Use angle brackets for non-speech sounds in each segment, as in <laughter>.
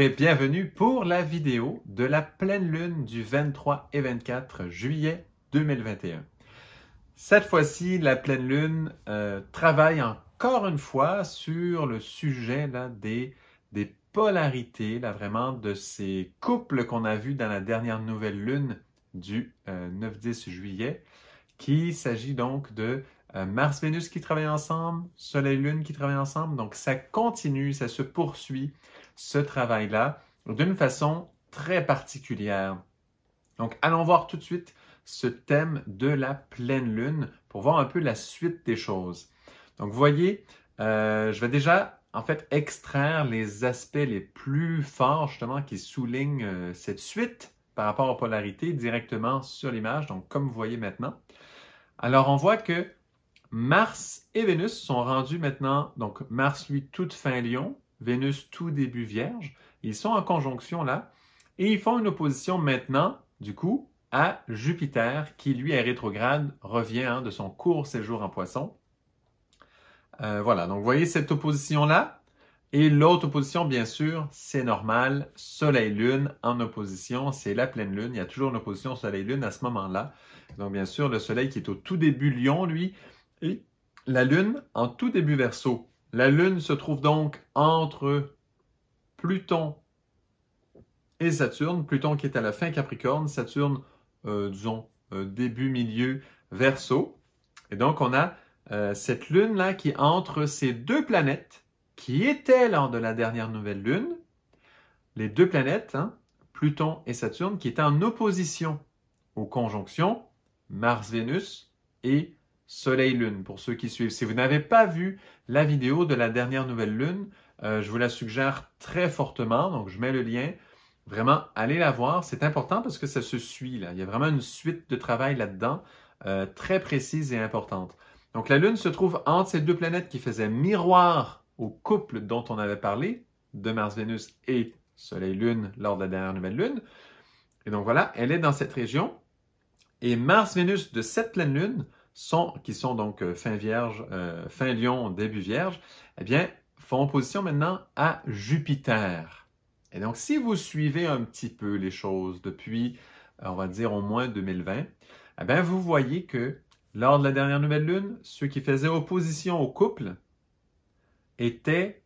et bienvenue pour la vidéo de la pleine lune du 23 et 24 juillet 2021. Cette fois-ci, la pleine lune euh, travaille encore une fois sur le sujet là, des, polarités, là, vraiment de ces couples qu'on a vus dans la dernière nouvelle lune du 9-10 euh, juillet, qui s'agit donc de euh, Mars-Vénus qui travaillent ensemble, Soleil-Lune qui travaillent ensemble, donc ça continue, ça se poursuit ce travail-là d'une façon très particulière. Donc, allons voir tout de suite ce thème de la pleine lune pour voir un peu la suite des choses. Donc, vous voyez, euh, je vais déjà en fait extraire les aspects les plus forts justement qui soulignent euh, cette suite par rapport aux polarités directement sur l'image, donc comme vous voyez maintenant. Alors, on voit que Mars et Vénus sont rendus maintenant, donc Mars, lui, toute fin Lyon. Vénus tout début vierge. Ils sont en conjonction là et ils font une opposition maintenant, du coup, à Jupiter qui lui est rétrograde, revient hein, de son court séjour en poisson. Euh, voilà, donc vous voyez cette opposition-là. Et l'autre opposition, bien sûr, c'est normal, Soleil-Lune en opposition, c'est la pleine Lune. Il y a toujours une opposition Soleil-Lune à ce moment-là. Donc bien sûr, le Soleil qui est au tout début Lion, lui, et la Lune en tout début Verseau. La Lune se trouve donc entre Pluton et Saturne. Pluton qui est à la fin Capricorne, Saturne, euh, disons, euh, début, milieu, verso. Et donc, on a euh, cette Lune-là qui entre ces deux planètes qui étaient lors de la dernière nouvelle Lune, les deux planètes, hein, Pluton et Saturne, qui étaient en opposition aux conjonctions Mars-Vénus et soleil lune pour ceux qui suivent. Si vous n'avez pas vu la vidéo de la dernière nouvelle lune, euh, je vous la suggère très fortement, donc je mets le lien. Vraiment, allez la voir, c'est important parce que ça se suit là. Il y a vraiment une suite de travail là-dedans euh, très précise et importante. Donc la Lune se trouve entre ces deux planètes qui faisaient miroir au couple dont on avait parlé, de Mars-Vénus et Soleil-Lune lors de la dernière nouvelle Lune. Et donc voilà, elle est dans cette région. Et Mars-Vénus de cette pleine Lune qui sont donc euh, fin vierge, euh, fin lion, début vierge, eh bien, font opposition maintenant à Jupiter. Et donc, si vous suivez un petit peu les choses depuis, euh, on va dire, au moins 2020, eh bien, vous voyez que lors de la dernière nouvelle lune, ceux qui faisaient opposition au couple étaient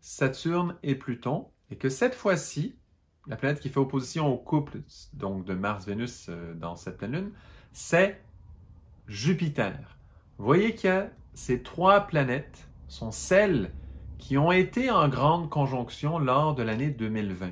Saturne et Pluton, et que cette fois-ci, la planète qui fait opposition au couple, donc de Mars-Vénus dans cette pleine lune, c'est Jupiter. Vous voyez que ces trois planètes sont celles qui ont été en grande conjonction lors de l'année 2020.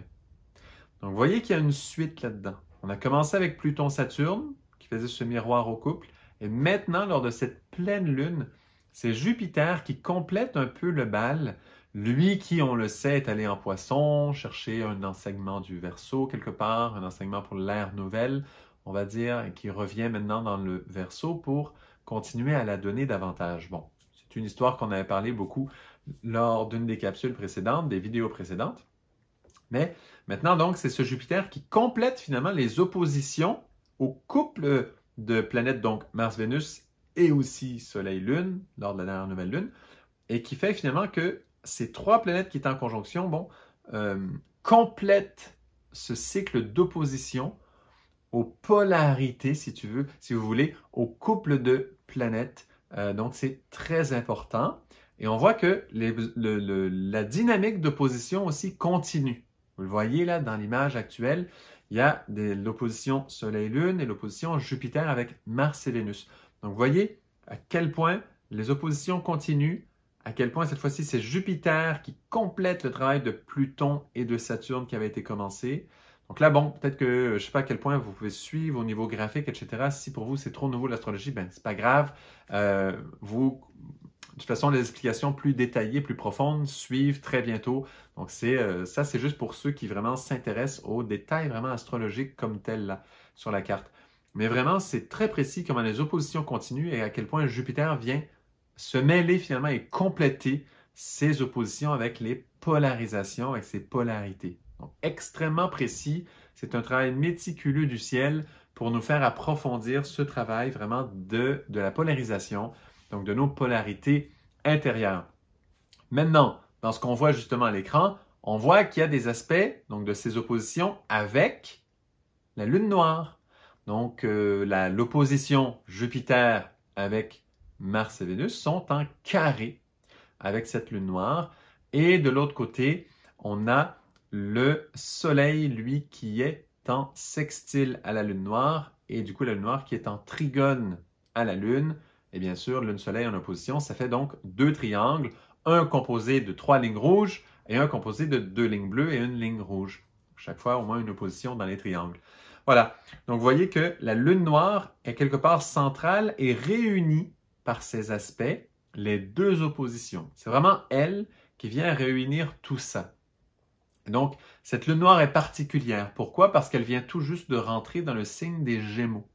Donc, vous voyez qu'il y a une suite là-dedans. On a commencé avec Pluton-Saturne, qui faisait ce miroir au couple. Et maintenant, lors de cette pleine lune, c'est Jupiter qui complète un peu le bal. Lui qui, on le sait, est allé en poisson, chercher un enseignement du verso quelque part, un enseignement pour l'ère nouvelle, on va dire, qui revient maintenant dans le verso pour continuer à la donner davantage. Bon, c'est une histoire qu'on avait parlé beaucoup lors d'une des capsules précédentes, des vidéos précédentes. Mais maintenant, donc, c'est ce Jupiter qui complète finalement les oppositions au couple de planètes, donc Mars-Vénus et aussi Soleil-Lune, lors de la dernière nouvelle Lune, et qui fait finalement que ces trois planètes qui étaient en conjonction, bon, euh, complètent ce cycle d'opposition aux polarités, si tu veux, si vous voulez, au couple de planètes. Euh, donc, c'est très important. Et on voit que la dynamique d'opposition aussi continue. Vous le voyez là dans l'image actuelle, il y a l'opposition Soleil-Lune et l'opposition Jupiter avec Mars et Vénus. Donc, vous voyez à quel point les oppositions continuent, à quel point cette fois-ci c'est Jupiter qui complète le travail de Pluton et de Saturne qui avait été commencé. Donc là, bon, peut-être que je ne sais pas à quel point vous pouvez suivre au niveau graphique, etc. Si pour vous c'est trop nouveau l'astrologie, ben c'est pas grave. Euh, vous, de toute façon, les explications plus détaillées, plus profondes suivent très bientôt. Donc c'est euh, ça, c'est juste pour ceux qui vraiment s'intéressent aux détails vraiment astrologiques comme tels là sur la carte. Mais vraiment, c'est très précis comment les oppositions continuent et à quel point Jupiter vient se mêler finalement et compléter ses oppositions avec les polarisations, avec ses polarités extrêmement précis. C'est un travail méticuleux du ciel pour nous faire approfondir ce travail vraiment de, de la polarisation, donc de nos polarités intérieures. Maintenant, dans ce qu'on voit justement à l'écran, on voit qu'il y a des aspects donc de ces oppositions avec la lune noire. Donc euh, l'opposition Jupiter avec Mars et Vénus sont en carré avec cette lune noire et de l'autre côté, on a le Soleil, lui, qui est en sextile à la Lune noire, et du coup la Lune noire qui est en trigone à la Lune, et bien sûr Lune-Soleil en opposition, ça fait donc deux triangles, un composé de trois lignes rouges et un composé de deux lignes bleues et une ligne rouge. Chaque fois au moins une opposition dans les triangles. Voilà, donc vous voyez que la Lune noire est quelque part centrale et réunit par ses aspects les deux oppositions. C'est vraiment elle qui vient réunir tout ça. Donc, cette lune noire est particulière. Pourquoi? Parce qu'elle vient tout juste de rentrer dans le signe des Gémeaux.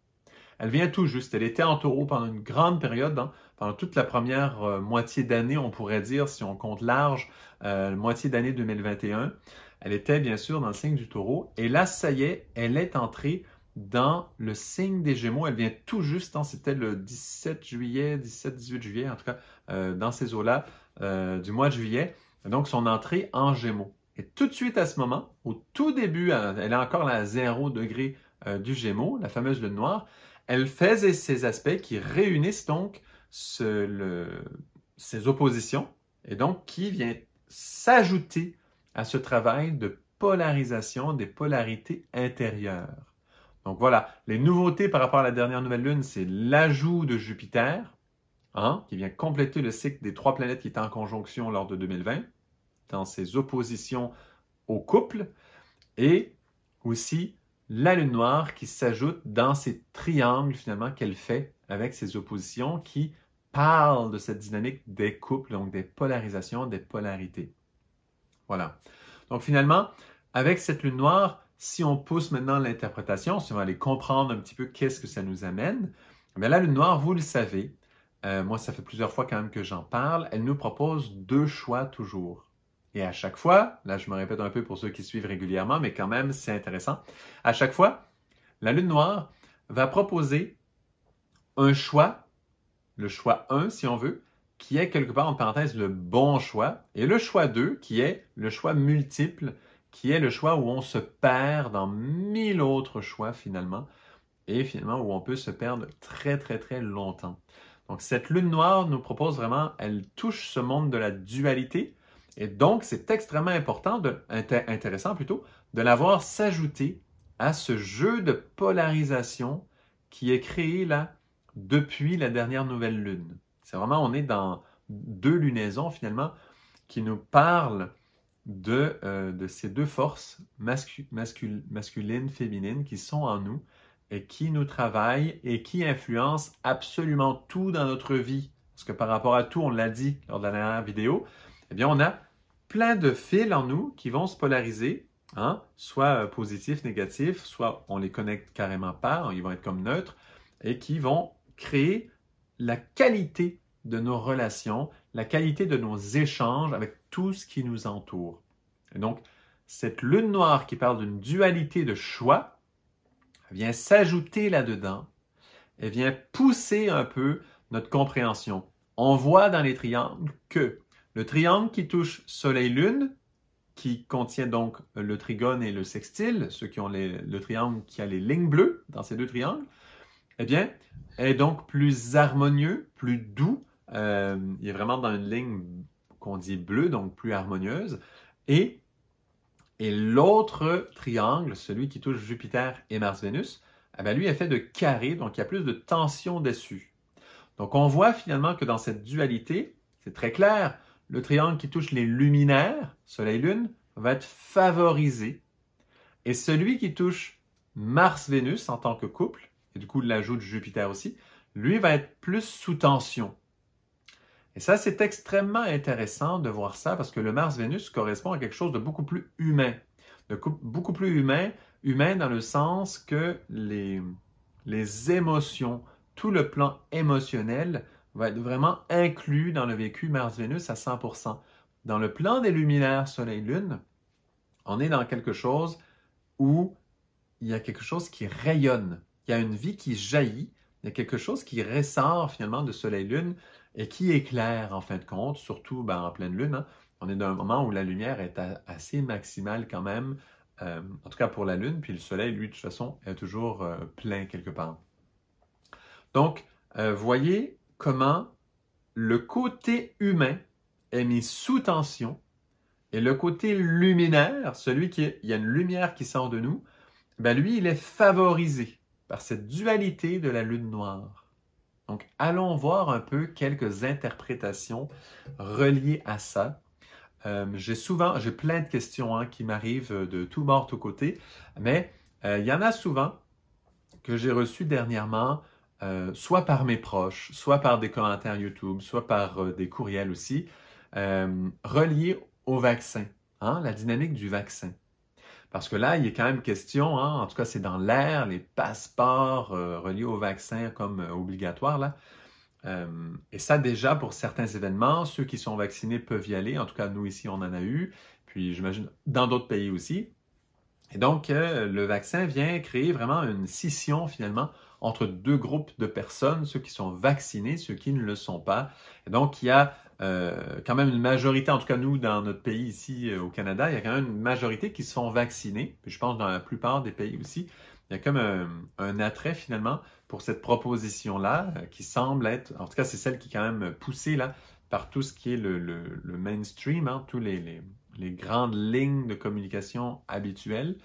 Elle vient tout juste. Elle était en taureau pendant une grande période, hein. pendant toute la première euh, moitié d'année, on pourrait dire, si on compte large, euh, moitié d'année 2021. Elle était bien sûr dans le signe du taureau. Et là, ça y est, elle est entrée dans le signe des Gémeaux. Elle vient tout juste, hein, c'était le 17 juillet, 17-18 juillet, en tout cas, euh, dans ces eaux-là, euh, du mois de juillet. Donc, son entrée en Gémeaux. Et tout de suite à ce moment, au tout début, euh, elle est encore la zéro degré euh, du Gémeaux, la fameuse lune noire, elle faisait ces aspects qui réunissent donc ce, ces oppositions et donc qui vient s'ajouter à ce travail de polarisation des polarités intérieures. Donc voilà, les nouveautés par rapport à la dernière nouvelle lune, c'est l'ajout de Jupiter, hein, qui vient compléter le cycle des trois planètes qui étaient en conjonction lors de 2020 dans ses oppositions au couple et aussi la lune noire qui s'ajoute dans ces triangles finalement qu'elle fait avec ses oppositions qui parlent de cette dynamique des couples, donc des polarisations, des polarités. Voilà. Donc finalement, avec cette lune noire, si on pousse maintenant l'interprétation, si on va aller comprendre un petit peu qu'est-ce que ça nous amène, mais la lune noire, vous le savez, euh, moi ça fait plusieurs fois quand même que j'en parle, elle nous propose deux choix toujours. Et à chaque fois, là je me répète un peu pour ceux qui suivent régulièrement, mais quand même c'est intéressant, à chaque fois, la lune noire va proposer un choix, le choix 1 si on veut, qui est quelque part en parenthèse le bon choix, et le choix 2 qui est le choix multiple, qui est le choix où on se perd dans mille autres choix finalement, et finalement où on peut se perdre très très très longtemps. Donc cette lune noire nous propose vraiment, elle touche ce monde de la dualité, et donc, c'est extrêmement important intéressant plutôt de l'avoir s'ajouter à ce jeu de polarisation qui est créé là depuis la dernière nouvelle lune. C'est vraiment, on est dans deux lunaisons finalement qui nous parlent de, euh, ces deux forces masculines, féminines qui sont en nous et qui nous travaillent et qui influencent absolument tout dans notre vie. Parce que par rapport à tout, on l'a dit lors de la dernière vidéo, eh bien, on a plein de fils en nous qui vont se polariser, hein, soit euh, positifs, négatifs, soit on les connecte carrément pas, hein, ils vont être comme neutres, et qui vont créer la qualité de nos relations, la qualité de nos échanges avec tout ce qui nous entoure. Et donc, cette lune noire qui parle d'une dualité de choix vient s'ajouter là-dedans et vient pousser un peu notre compréhension. On voit dans les triangles que le triangle qui touche Soleil-Lune, qui contient donc le trigone et le sextile, ceux qui ont le triangle qui a les lignes bleues dans ces deux triangles, eh bien, est donc plus harmonieux, plus doux. Euh, il est vraiment dans une ligne qu'on dit bleue, donc plus harmonieuse. Et, l'autre triangle, celui qui touche Jupiter et Mars-Vénus, eh lui est fait de carré, donc il y a plus de tension dessus. Donc on voit finalement que dans cette dualité, c'est très clair, le triangle qui touche les luminaires, Soleil-Lune, va être favorisé. Et celui qui touche Mars-Vénus en tant que couple, et du coup l'ajout de Jupiter aussi, lui va être plus sous tension. Et ça, c'est extrêmement intéressant de voir ça parce que le Mars-Vénus correspond à quelque chose de beaucoup plus humain. De beaucoup plus humain, humain dans le sens que les, les émotions, tout le plan émotionnel va être vraiment inclus dans le vécu Mars-Vénus à 100%. Dans le plan des luminaires Soleil-Lune, on est dans quelque chose où il y a quelque chose qui rayonne, il y a une vie qui jaillit, il y a quelque chose qui ressort finalement de Soleil-Lune et qui éclaire en fin de compte, surtout ben, en pleine Lune. Hein. On est dans un moment où la lumière est assez maximale quand même, euh, en tout cas pour la Lune, puis le Soleil, lui, de toute façon, est toujours euh, plein quelque part. Donc, euh, voyez comment le côté humain est mis sous tension et le côté luminaire, celui qui il y a une lumière qui sort de nous, ben lui, il est favorisé par cette dualité de la lune noire. Donc, allons voir un peu quelques interprétations reliées à ça. Euh, j'ai souvent, j'ai plein de questions hein, qui m'arrivent de tout bord, tout côté, mais euh, il y en a souvent que j'ai reçues dernièrement euh, soit par mes proches, soit par des commentaires YouTube, soit par euh, des courriels aussi, euh, reliés au vaccin, hein, la dynamique du vaccin. Parce que là, il est quand même question, hein, en tout cas c'est dans l'air, les passeports reliés au vaccin comme obligatoires, là. et ça déjà, pour certains événements, ceux qui sont vaccinés peuvent y aller. En tout cas, nous ici, on en a eu. Puis j'imagine dans d'autres pays aussi. Et donc, le vaccin vient créer vraiment une scission finalement entre deux groupes de personnes, ceux qui sont vaccinés, ceux qui ne le sont pas. donc, il y a euh, quand même une majorité, en tout cas nous, dans notre pays ici euh, au Canada, il y a quand même une majorité qui sont vaccinés, puis je pense dans la plupart des pays aussi. Il y a comme un, un attrait finalement pour cette proposition-là euh, qui semble être, en tout cas c'est celle qui est quand même poussée là par tout ce qui est le, mainstream, hein, tous les, grandes lignes de communication habituelles.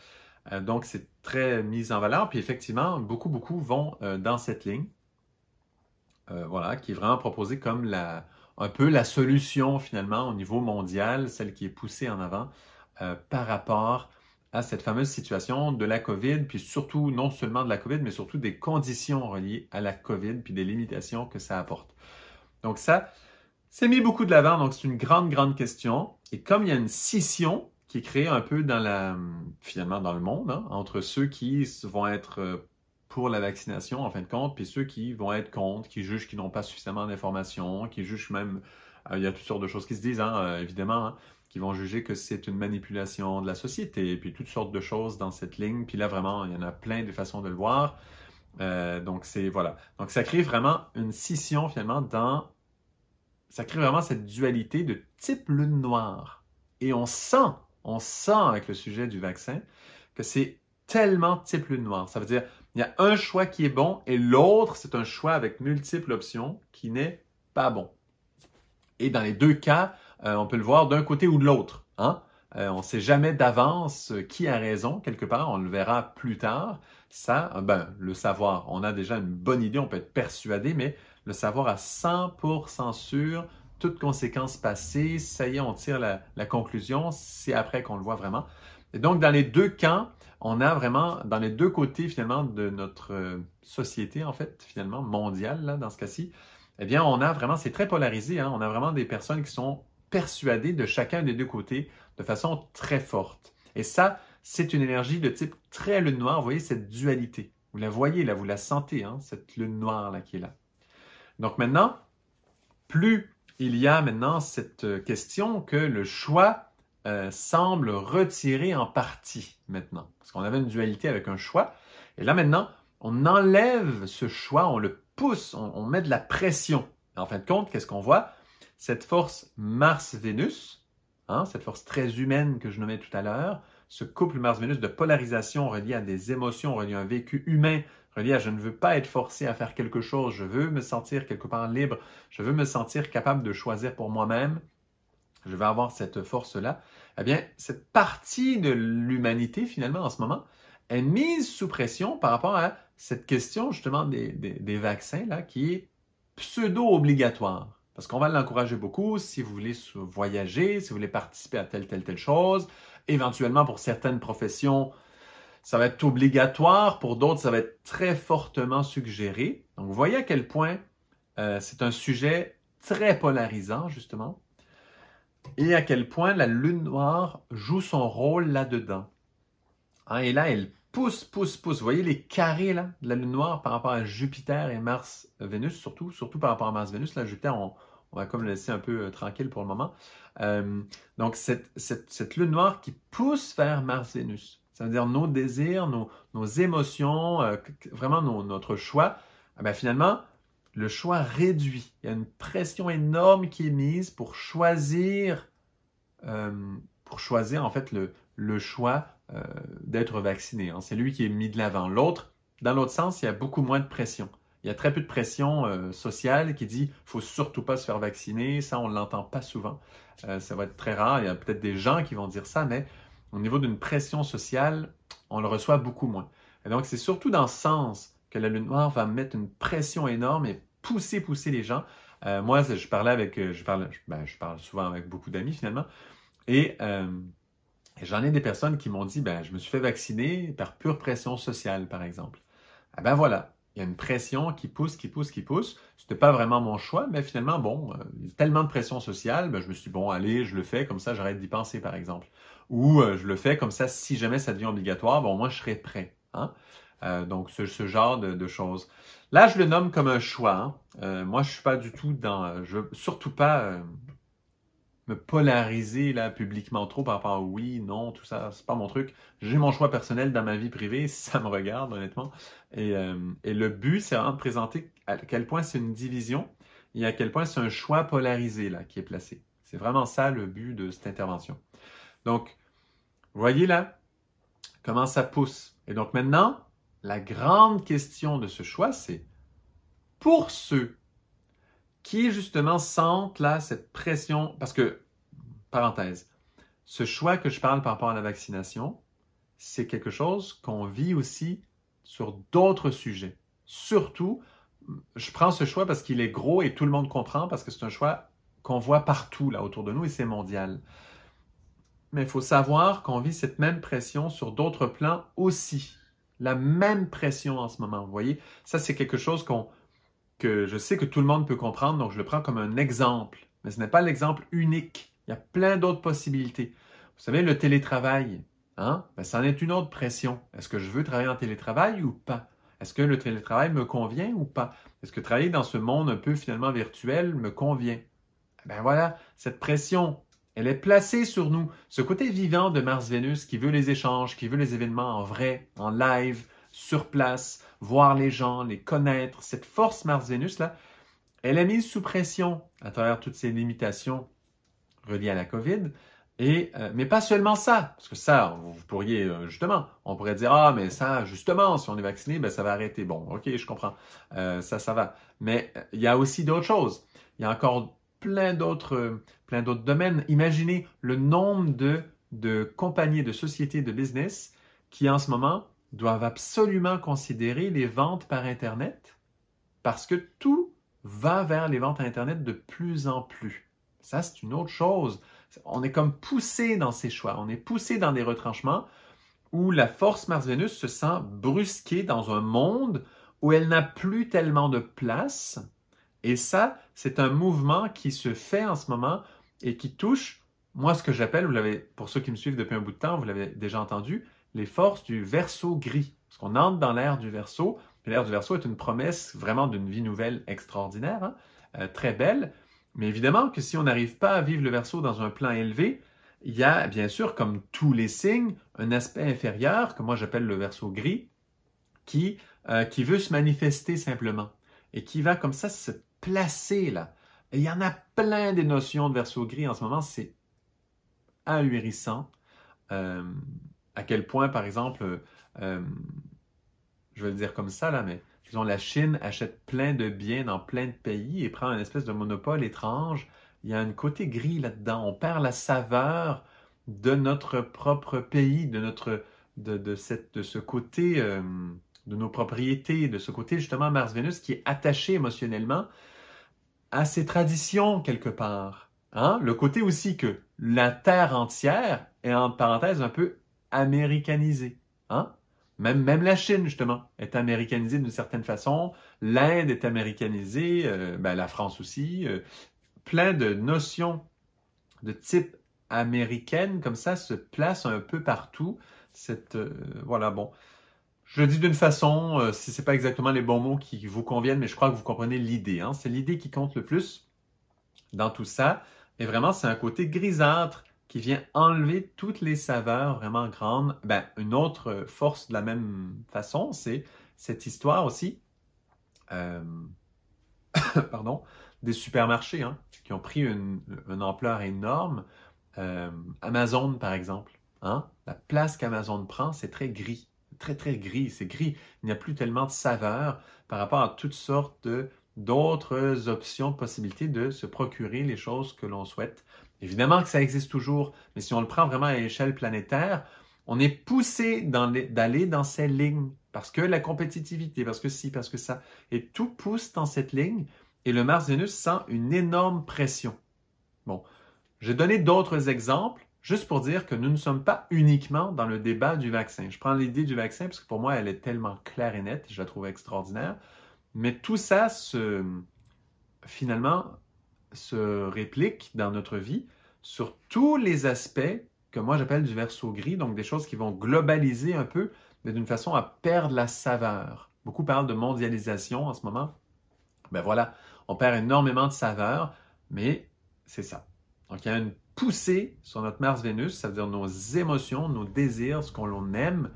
Euh, donc, c'est très mis en valeur. Puis effectivement, beaucoup, beaucoup vont euh, dans cette ligne. Euh, voilà, qui est vraiment proposée comme la, un peu la solution finalement au niveau mondial, celle qui est poussée en avant par rapport à cette fameuse situation de la COVID, puis surtout non seulement de la COVID, mais surtout des conditions reliées à la COVID, puis des limitations que ça apporte. Donc ça, c'est mis beaucoup de l'avant, donc c'est une grande, grande question. Et comme il y a une scission qui est créé un peu dans la, finalement dans le monde, hein, entre ceux qui vont être euh, pour la vaccination en fin de compte, puis ceux qui vont être contre, qui jugent qu'ils n'ont pas suffisamment d'informations, qui jugent même, euh, il y a toutes sortes de choses qui se disent, hein, euh, évidemment, hein, qui vont juger que c'est une manipulation de la société, puis toutes sortes de choses dans cette ligne. Puis là, vraiment, il y en a plein de façons de le voir. donc, c'est, voilà. Donc, ça crée vraiment une scission, finalement, dans... Ça crée vraiment cette dualité de type lune noire. Et on sent on sent avec le sujet du vaccin que c'est tellement type lune noire. Ça veut dire, il y a un choix qui est bon et l'autre, c'est un choix avec multiples options qui n'est pas bon. Et dans les deux cas, euh, on peut le voir d'un côté ou de l'autre. Hein. Euh, on ne sait jamais d'avance qui a raison. Quelque part, on le verra plus tard. Ça, ben, le savoir, on a déjà une bonne idée, on peut être persuadé, mais le savoir à 100% sûr toute conséquence passée, ça y est, on tire la, conclusion, c'est après qu'on le voit vraiment. Et donc, dans les deux camps, on a vraiment, dans les deux côtés finalement de notre euh, société, en fait, finalement, mondiale, là, dans ce cas-ci, eh bien, on a vraiment, c'est très polarisé, hein, on a vraiment des personnes qui sont persuadées de chacun des deux côtés de façon très forte. Et ça, c'est une énergie de type très lune noire, vous voyez cette dualité. Vous la voyez là, vous la sentez, hein, cette lune noire là qui est là. Donc maintenant, plus il y a maintenant cette euh, question que le choix euh, semble retirer en partie maintenant. Parce qu'on avait une dualité avec un choix. Et là maintenant, on enlève ce choix, on le pousse, on, met de la pression. en fin de compte, qu'est-ce qu'on voit? Cette force Mars-Vénus, hein, cette force très humaine que je nommais tout à l'heure, ce couple Mars-Vénus de polarisation relié à des émotions, relié à un vécu humain, relié à je ne veux pas être forcé à faire quelque chose, je veux me sentir quelque part libre, je veux me sentir capable de choisir pour moi-même, je veux avoir cette force-là, eh bien, cette partie de l'humanité, finalement, en ce moment, est mise sous pression par rapport à cette question, justement, des, vaccins, là, qui est pseudo-obligatoire. Parce qu'on va l'encourager beaucoup si vous voulez voyager, si vous voulez participer à telle, telle, telle chose, éventuellement pour certaines professions, ça va être obligatoire, pour d'autres, ça va être très fortement suggéré. Donc, vous voyez à quel point euh, c'est un sujet très polarisant, justement, et à quel point la lune noire joue son rôle là-dedans. Hein, et là, elle pousse, pousse, pousse. Vous voyez les carrés là, de la lune noire par rapport à Jupiter et Mars, Vénus, surtout, surtout par rapport à Mars, Vénus. Là, Jupiter, on va comme le laisser un peu euh, tranquille pour le moment. Euh, donc, cette, cette, lune noire qui pousse vers Mars-Vénus, ça veut dire nos désirs, nos, émotions, euh, vraiment notre choix, ah ben, finalement, le choix réduit. Il y a une pression énorme qui est mise pour choisir, pour choisir en fait le, choix d'être vacciné. Hein. C'est lui qui est mis de l'avant. L'autre, dans l'autre sens, il y a beaucoup moins de pression. Il y a très peu de pression euh, sociale qui dit faut surtout pas se faire vacciner. Ça, on ne l'entend pas souvent. Euh, ça va être très rare. Il y a peut-être des gens qui vont dire ça, mais au niveau d'une pression sociale, on le reçoit beaucoup moins. Et donc, c'est surtout dans ce sens que la Lune noire va mettre une pression énorme et pousser, pousser les gens. Euh, moi, je parlais avec, je parle, ben, je parle souvent avec beaucoup d'amis finalement, et j'en ai des personnes qui m'ont dit, ben, je me suis fait vacciner par pure pression sociale, par exemple. Eh ben voilà, il y a une pression qui pousse, qui pousse, qui pousse. C'était pas vraiment mon choix, mais finalement, bon, euh, tellement de pression sociale, ben, je me suis dit, bon, allez, je le fais, comme ça, j'arrête d'y penser, par exemple. Ou euh, je le fais, comme ça, si jamais ça devient obligatoire, bon, moi, je serai prêt. Hein? Euh, donc, ce, ce genre de, de, choses. Là, je le nomme comme un choix. Hein. Euh, moi, je suis pas du tout dans, je, surtout pas me polariser là publiquement trop par rapport à oui, non, tout ça, c'est pas mon truc. J'ai mon choix personnel dans ma vie privée, <laughs> ça me regarde honnêtement. Et, euh, et le but, c'est vraiment de présenter à quel point c'est une division et à quel point c'est un choix polarisé là qui est placé. C'est vraiment ça le but de cette intervention. Donc, voyez là comment ça pousse. Et donc maintenant, la grande question de ce choix, c'est pour ceux qui justement sentent là cette pression, parce que, parenthèse, ce choix que je parle par rapport à la vaccination, c'est quelque chose qu'on vit aussi sur d'autres sujets. Surtout, je prends ce choix parce qu'il est gros et tout le monde comprend, parce que c'est un choix qu'on voit partout là autour de nous et c'est mondial. Mais il faut savoir qu'on vit cette même pression sur d'autres plans aussi. La même pression en ce moment, vous voyez. Ça, c'est quelque chose qu'on que je sais que tout le monde peut comprendre, donc je le prends comme un exemple. Mais ce n'est pas l'exemple unique. Il y a plein d'autres possibilités. Vous savez, le télétravail, hein? Ben, ça en est une autre pression. Est-ce que je veux travailler en télétravail ou pas? Est-ce que le télétravail me convient ou pas? Est-ce que travailler dans ce monde un peu finalement virtuel me convient? Bien voilà, cette pression, elle est placée sur nous. Ce côté vivant de Mars-Vénus qui veut les échanges, qui veut les événements en vrai, en live, sur place, voir les gens, les connaître. Cette force Mars-Vénus-là, elle est mise sous pression à travers toutes ces limitations reliées à la COVID. Et, euh, mais pas seulement ça, parce que ça, vous pourriez, euh, justement, on pourrait dire, ah, mais ça, justement, si on est vacciné, ben, ça va arrêter. Bon, ok, je comprends, euh, ça, ça va. Mais il y a aussi d'autres choses. Il y a encore plein d'autres, domaines. Imaginez le nombre de, de compagnies, de sociétés, de business qui, en ce moment, doivent absolument considérer les ventes par Internet parce que tout va vers les ventes à Internet de plus en plus. Ça, c'est une autre chose. On est comme poussé dans ces choix, on est poussé dans des retranchements où la force Mars-Vénus se sent brusquée dans un monde où elle n'a plus tellement de place. Et ça, c'est un mouvement qui se fait en ce moment et qui touche, moi, ce que j'appelle, vous l'avez, pour ceux qui me suivent depuis un bout de temps, vous l'avez déjà entendu, les forces du verso gris. Parce qu'on entre dans l'ère du verso. L'ère du verso est une promesse vraiment d'une vie nouvelle extraordinaire, hein, euh, très belle. Mais évidemment que si on n'arrive pas à vivre le verso dans un plan élevé, il y a bien sûr, comme tous les signes, un aspect inférieur, que moi j'appelle le verso gris, qui, euh, qui veut se manifester simplement et qui va comme ça se placer là. il y en a plein des notions de verso gris en ce moment, c'est ahurissant. Euh, à quel point, par exemple, euh, euh, je vais le dire comme ça, là, mais disons, la Chine achète plein de biens dans plein de pays et prend une espèce de monopole étrange. Il y a un côté gris là-dedans. On perd la saveur de notre propre pays, de, notre, de, cette, de ce côté, euh, de nos propriétés, de ce côté justement Mars-Vénus qui est attaché émotionnellement à ses traditions quelque part. Hein? Le côté aussi que la Terre entière est en parenthèse un peu américanisé. Hein? Même, même la Chine, justement, est américanisée d'une certaine façon. L'Inde est américanisée, euh, ben, la France aussi. Euh, plein de notions de type américaine, comme ça, se placent un peu partout. Cette, euh, voilà, bon. Je le dis d'une façon, si ce n'est pas exactement les bons mots qui vous conviennent, mais je crois que vous comprenez l'idée. Hein. C'est l'idée qui compte le plus dans tout ça. Et vraiment, c'est un côté grisâtre qui vient enlever toutes les saveurs vraiment grandes. Ben, une autre force de la même façon, c'est cette histoire aussi, euh, <coughs> pardon, des supermarchés hein, qui ont pris une, ampleur énorme. Euh, Amazon, par exemple. Hein, la place qu'Amazon prend, c'est très gris. Très, très gris. C'est gris. Il n'y a plus tellement de saveurs par rapport à toutes sortes d'autres options, possibilités de se procurer les choses que l'on souhaite Évidemment que ça existe toujours, mais si on le prend vraiment à l'échelle planétaire, on est poussé d'aller dans, ces lignes parce que la compétitivité, parce que si, parce que ça, et tout pousse dans cette ligne et le Mars Vénus sent une énorme pression. Bon, j'ai donné d'autres exemples juste pour dire que nous ne sommes pas uniquement dans le débat du vaccin. Je prends l'idée du vaccin parce que pour moi elle est tellement claire et nette, je la trouve extraordinaire, mais tout ça se finalement se réplique dans notre vie sur tous les aspects que moi j'appelle du verso gris, donc des choses qui vont globaliser un peu, mais d'une façon à perdre la saveur. Beaucoup parlent de mondialisation en ce moment. Ben voilà, on perd énormément de saveur, mais c'est ça. Donc il y a une poussée sur notre Mars-Vénus, ça veut dire nos émotions, nos désirs, ce qu'on aime,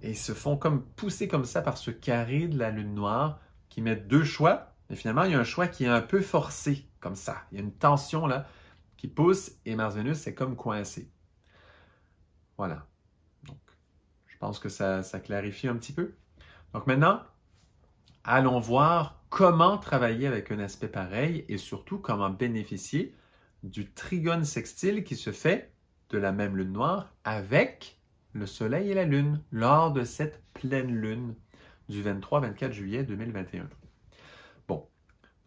et se font comme pousser comme ça par ce carré de la Lune noire qui met deux choix, mais finalement il y a un choix qui est un peu forcé comme ça. Il y a une tension là qui pousse et Mars-Vénus est comme coincé. Voilà. Donc, je pense que ça, ça clarifie un petit peu. Donc maintenant, allons voir comment travailler avec un aspect pareil et surtout comment bénéficier du trigone sextile qui se fait de la même lune noire avec le Soleil et la Lune lors de cette pleine lune du 23-24 juillet 2021.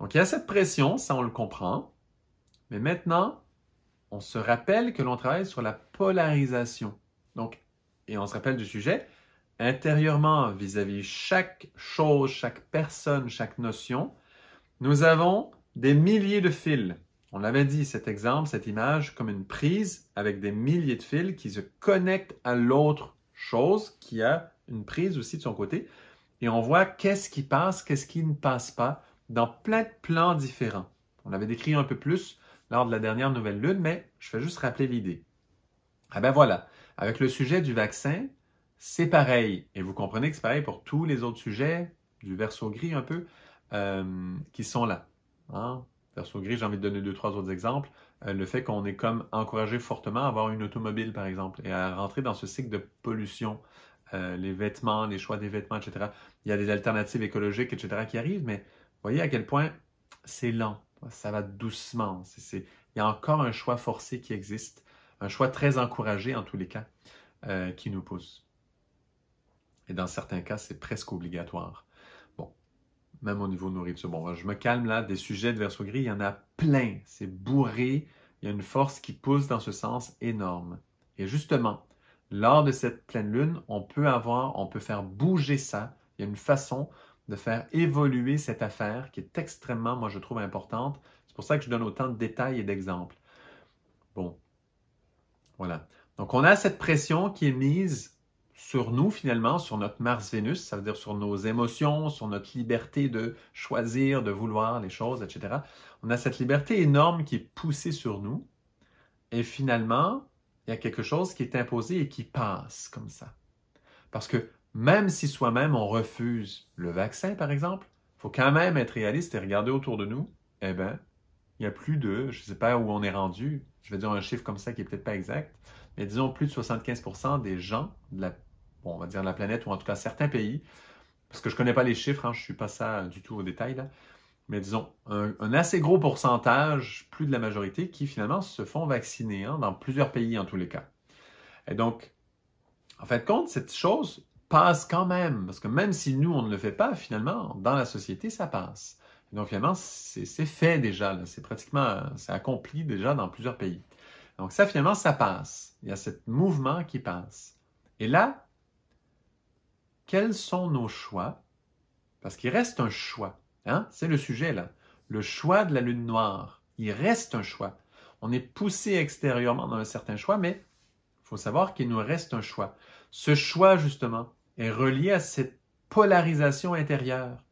Donc il y a cette pression, ça on le comprend. Mais maintenant, on se rappelle que l'on travaille sur la polarisation. Donc, et on se rappelle du sujet intérieurement vis-à-vis chaque chose, chaque personne, chaque notion. Nous avons des milliers de fils. On l'avait dit, cet exemple, cette image, comme une prise avec des milliers de fils qui se connectent à l'autre chose qui a une prise aussi de son côté. Et on voit qu'est-ce qui passe, qu'est-ce qui ne passe pas dans plein de plans différents. On l'avait décrit un peu plus lors de la dernière nouvelle lune, mais je vais juste rappeler l'idée. Ah ben voilà, avec le sujet du vaccin, c'est pareil. Et vous comprenez que c'est pareil pour tous les autres sujets, du verso gris un peu, euh, qui sont là. Hein. Verso gris, j'ai envie de donner deux, trois autres exemples. Euh, le fait qu'on est comme encouragé fortement à avoir une automobile, par exemple, et à rentrer dans ce cycle de pollution. Euh, les vêtements, les choix des vêtements, etc. Il y a des alternatives écologiques, etc. qui arrivent, mais voyez à quel point c'est lent, ça va doucement. Il y a encore un choix forcé qui existe, un choix très encouragé en tous les cas, euh, qui nous pousse. Et dans certains cas, c'est presque obligatoire. Bon, même au niveau nourriture. Bon, je me calme là, des sujets de verso gris, il y en a plein. C'est bourré, il y a une force qui pousse dans ce sens énorme. Et justement, lors de cette pleine lune, on peut avoir, on peut faire bouger ça. Il y a une façon de faire évoluer cette affaire qui est extrêmement, moi je trouve, importante. C'est pour ça que je donne autant de détails et d'exemples. Bon, voilà. Donc on a cette pression qui est mise sur nous finalement, sur notre Mars-Vénus, ça veut dire sur nos émotions, sur notre liberté de choisir, de vouloir les choses, etc. On a cette liberté énorme qui est poussée sur nous. Et finalement, il y a quelque chose qui est imposé et qui passe comme ça. Parce que même si soi-même on refuse le vaccin, par exemple, il faut quand même être réaliste et regarder autour de nous. Eh bien, il y a plus de, je ne sais pas où on est rendu, je vais dire un chiffre comme ça qui n'est peut-être pas exact, mais disons plus de 75% des gens de la, on va dire de la planète, ou en tout cas certains pays, parce que je ne connais pas les chiffres, hein, je ne suis pas ça du tout au détail, mais disons un, assez gros pourcentage, plus de la majorité, qui finalement se font vacciner, hein, dans plusieurs pays en tous les cas. Et donc, en fait, compte, cette chose, passe quand même. Parce que même si nous, on ne le fait pas, finalement, dans la société, ça passe. donc, finalement, c'est fait déjà. C'est pratiquement, c'est accompli déjà dans plusieurs pays. Donc, ça, finalement, ça passe. Il y a ce mouvement qui passe. Et là, quels sont nos choix? Parce qu'il reste un choix. Hein? C'est le sujet, là. Le choix de la lune noire. Il reste un choix. On est poussé extérieurement dans un certain choix, mais il faut savoir qu'il nous reste un choix. Ce choix, justement, est relié à cette polarisation intérieure.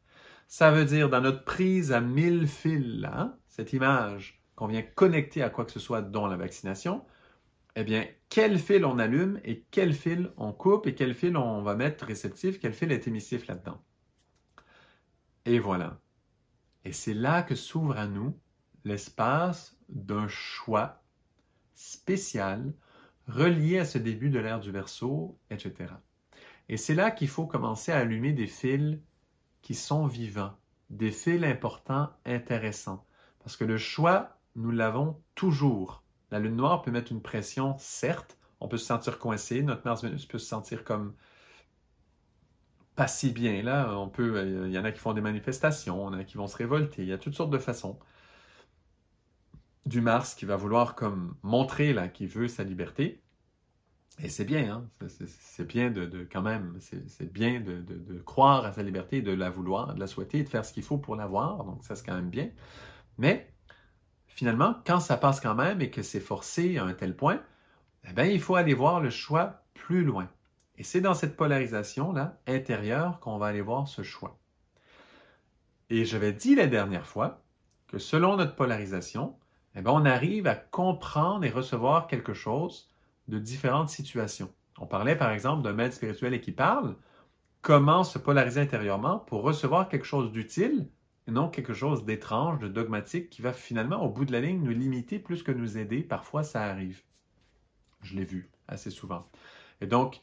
Ça veut dire dans notre prise à mille fils, hein, cette image qu'on vient connecter à quoi que ce soit, dont la vaccination, eh bien, quel fil on allume et quel fil on coupe et quel fil on va mettre réceptif, quel fil est émissif là-dedans. Et voilà. Et c'est là que s'ouvre à nous l'espace d'un choix spécial relié à ce début de l'ère du verso, etc. Et c'est là qu'il faut commencer à allumer des fils qui sont vivants, des fils importants, intéressants. Parce que le choix, nous l'avons toujours. La lune noire peut mettre une pression, certes, on peut se sentir coincé, notre Mars Vénus peut se sentir comme pas si bien là, on peut euh, il y en a qui font des manifestations, il y en a qui vont se révolter, il y a toutes sortes de façons. Du Mars qui va vouloir comme montrer là qui veut sa liberté et c'est bien, hein. c'est bien de, quand même, c'est bien de, croire à sa liberté, de la vouloir, de la souhaiter, de faire ce qu'il faut pour l'avoir, donc ça c'est quand même bien. Mais finalement, quand ça passe quand même et que c'est forcé à un tel point, eh ben, il faut aller voir le choix plus loin. Et c'est dans cette polarisation-là, intérieure, qu'on va aller voir ce choix. Et je j'avais dit la dernière fois que selon notre polarisation, eh ben, on arrive à comprendre et recevoir quelque chose de différentes situations. On parlait par exemple d'un maître spirituel et qui parle, comment se polariser intérieurement pour recevoir quelque chose d'utile et non quelque chose d'étrange, de dogmatique qui va finalement au bout de la ligne nous limiter plus que nous aider. Parfois ça arrive. Je l'ai vu assez souvent. Et donc,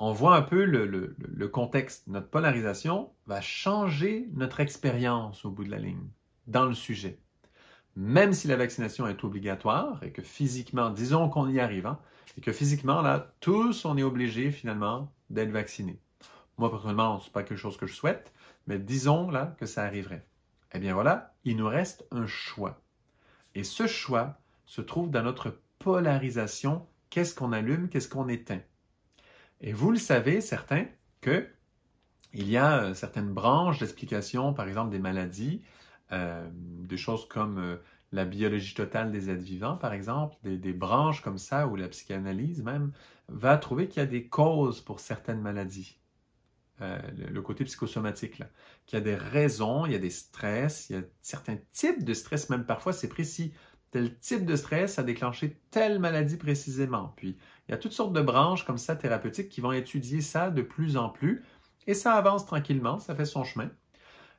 on voit un peu le, le contexte. Notre polarisation va changer notre expérience au bout de la ligne dans le sujet même si la vaccination est obligatoire et que physiquement, disons qu'on y arrive, hein, et que physiquement, là, tous, on est obligé finalement d'être vaccinés. Moi, personnellement, ce n'est pas quelque chose que je souhaite, mais disons là que ça arriverait. Eh bien voilà, il nous reste un choix. Et ce choix se trouve dans notre polarisation. Qu'est-ce qu'on allume, qu'est-ce qu'on éteint? Et vous le savez, certains, que il y a euh, certaines branches d'explication, par exemple des maladies, euh, des choses comme euh, la biologie totale des êtres vivants, par exemple, des, branches comme ça, ou la psychanalyse même, va trouver qu'il y a des causes pour certaines maladies. Euh, le côté psychosomatique, là. Qu'il y a des raisons, il y a des stress, il y a certains types de stress, même parfois c'est précis. Tel type de stress a déclenché telle maladie précisément. Puis, il y a toutes sortes de branches comme ça thérapeutiques qui vont étudier ça de plus en plus. Et ça avance tranquillement, ça fait son chemin.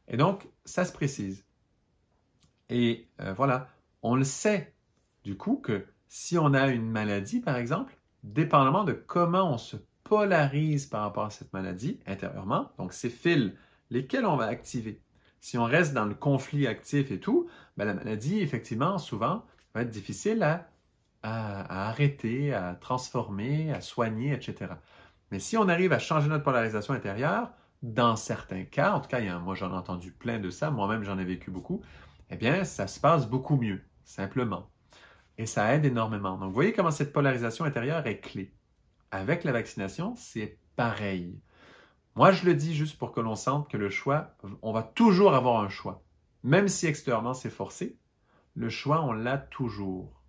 Et donc, ça se précise. Et euh, voilà, on le sait du coup que si on a une maladie, par exemple, dépendamment de comment on se polarise par rapport à cette maladie intérieurement, donc ces fils, lesquels on va activer. Si on reste dans le conflit actif et tout, ben, la maladie, effectivement, souvent, va être difficile à, arrêter, à transformer, à soigner, etc. Mais si on arrive à changer notre polarisation intérieure, dans certains cas, en tout cas, moi j'en ai entendu plein de ça, moi-même j'en ai vécu beaucoup, eh bien, ça se passe beaucoup mieux, simplement. Et ça aide énormément. Donc, vous voyez comment cette polarisation intérieure est clé. Avec la vaccination, c'est pareil. Moi, je le dis juste pour que l'on sente que le choix, on va toujours avoir un choix. Même si extérieurement c'est forcé, le choix, on l'a toujours.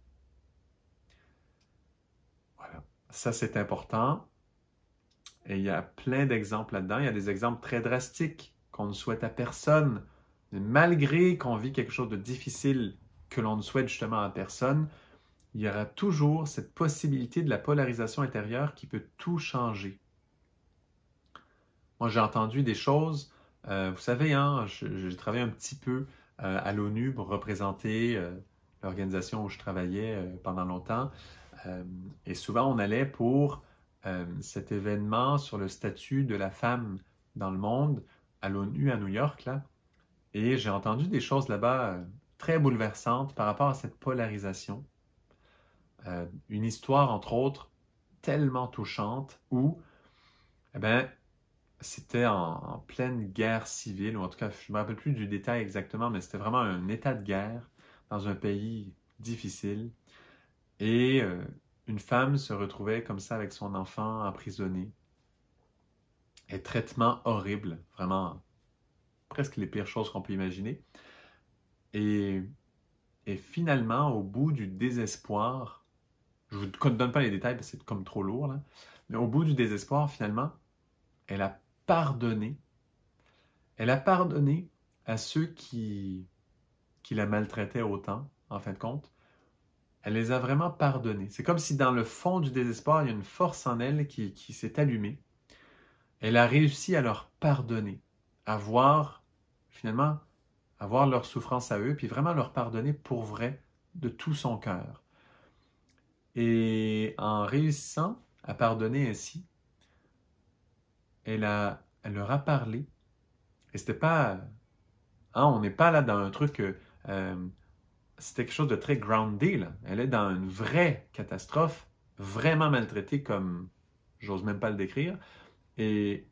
Voilà, ça c'est important. Et il y a plein d'exemples là-dedans. Il y a des exemples très drastiques qu'on ne souhaite à personne malgré qu'on vit quelque chose de difficile que l'on ne souhaite justement à personne, il y aura toujours cette possibilité de la polarisation intérieure qui peut tout changer. Moi, j'ai entendu des choses, euh, vous savez, hein, j'ai travaillé un petit peu euh, à l'ONU pour représenter euh, l'organisation où je travaillais pendant longtemps. et souvent, on allait pour cet événement sur le statut de la femme dans le monde à l'ONU à New York, là. Et j'ai entendu des choses là-bas euh, très bouleversantes par rapport à cette polarisation. Euh, une histoire, entre autres, tellement touchante où eh bien, c'était en, pleine guerre civile, ou en tout cas, je ne me rappelle plus du détail exactement, mais c'était vraiment un état de guerre dans un pays difficile. Et euh, une femme se retrouvait comme ça avec son enfant emprisonné. Et traitement horrible, vraiment presque les pires choses qu'on peut imaginer. Et, et finalement, au bout du désespoir, je ne vous donne pas les détails parce que c'est comme trop lourd, mais au bout du désespoir, finalement, elle a pardonné. Elle a pardonné à ceux qui, qui la maltraitaient autant, en fin de compte. Elle les a vraiment pardonnés. C'est comme si dans le fond du désespoir, il y a une force en elle qui, qui s'est allumée. Elle a réussi à leur pardonner avoir, finalement, avoir leur souffrance à eux, puis vraiment leur pardonner pour vrai de tout son cœur. Et en réussissant à pardonner ainsi, elle, a, elle leur a parlé. Et c'était pas. Hein, on n'est pas là dans un truc. Euh, c'était quelque chose de très groundé. Là. Elle est dans une vraie catastrophe, vraiment maltraitée comme j'ose même pas le décrire. Et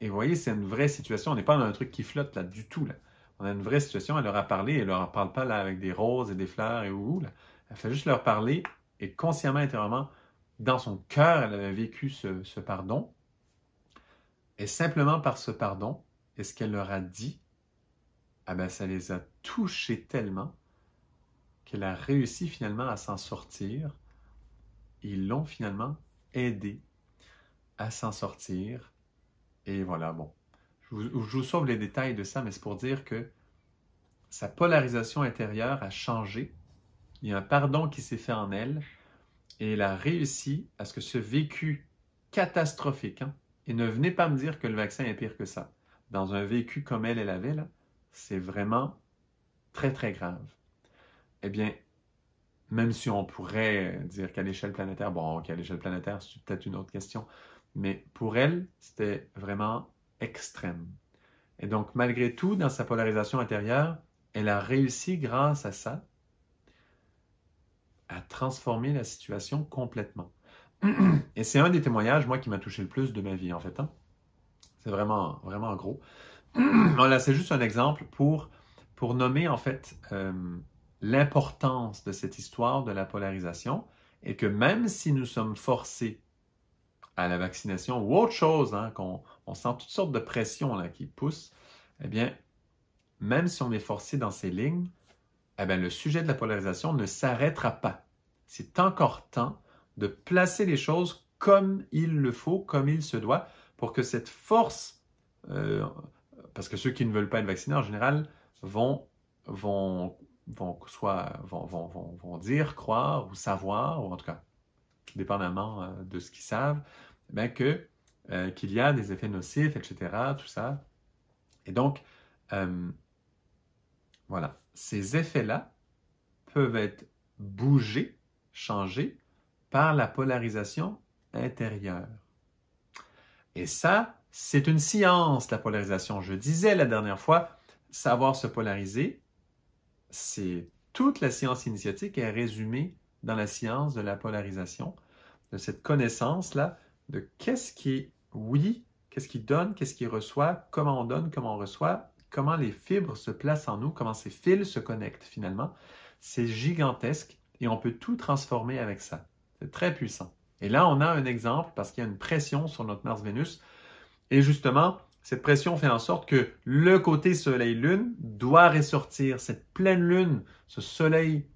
et vous voyez, c'est une vraie situation. On n'est pas dans un truc qui flotte là du tout. Là. On a une vraie situation. Elle leur a parlé. Elle leur parle pas là avec des roses et des fleurs et ouh. Elle fait juste leur parler et consciemment, intérieurement, dans son cœur, elle avait vécu ce, pardon. Et simplement par ce pardon, est ce qu'elle leur a dit, ah ben, ça les a touchés tellement qu'elle a réussi finalement à s'en sortir. Ils l'ont finalement aidé à s'en sortir et voilà, bon. Je vous, sauve les détails de ça, mais c'est pour dire que sa polarisation intérieure a changé. Il y a un pardon qui s'est fait en elle. Et elle a réussi à ce que ce vécu catastrophique, hein, et ne venez pas me dire que le vaccin est pire que ça. Dans un vécu comme elle, elle avait, là, c'est vraiment très, très grave. Eh bien, même si on pourrait dire qu'à l'échelle planétaire, bon, qu'à l'échelle planétaire, c'est peut-être une autre question, mais pour elle, c'était vraiment extrême. Et donc, malgré tout, dans sa polarisation intérieure, elle a réussi, grâce à ça, à transformer la situation complètement. <clears throat> Et c'est un des témoignages, moi, qui m'a touché le plus de ma vie, en fait. Hein. C'est vraiment, vraiment gros. <clears throat> Là, c'est juste un exemple pour, pour nommer, en fait, euh, l'importance de cette histoire de la polarisation et que même si nous sommes forcés à la vaccination ou autre chose, hein, qu'on sent toutes sortes de pressions là, qui poussent, eh bien, même si on est forcé dans ces lignes, eh bien, le sujet de la polarisation ne s'arrêtera pas. C'est encore temps de placer les choses comme il le faut, comme il se doit, pour que cette force, euh, parce que ceux qui ne veulent pas être vaccinés en général vont, vont dire, croire ou savoir, ou en tout cas, dépendamment euh, de ce qu'ils savent, ben, euh, qu'il y a des effets nocifs, etc., tout ça. Et donc, euh, voilà, ces effets-là peuvent être bougés, changés par la polarisation intérieure. Et ça, c'est une science, la polarisation. Je disais la dernière fois, savoir se polariser, c'est toute la science initiatique est résumée dans la science de la polarisation, de cette connaissance-là de qu'est-ce qui est oui, qu'est-ce qui donne, qu'est-ce qui reçoit, comment on donne, comment on reçoit, comment les fibres se placent en nous, comment ces fils se connectent finalement. C'est gigantesque et on peut tout transformer avec ça. C'est très puissant. Et là, on a un exemple parce qu'il y a une pression sur notre Mars-Vénus. Et justement, cette pression fait en sorte que le côté Soleil-Lune doit ressortir. Cette pleine Lune, ce Soleil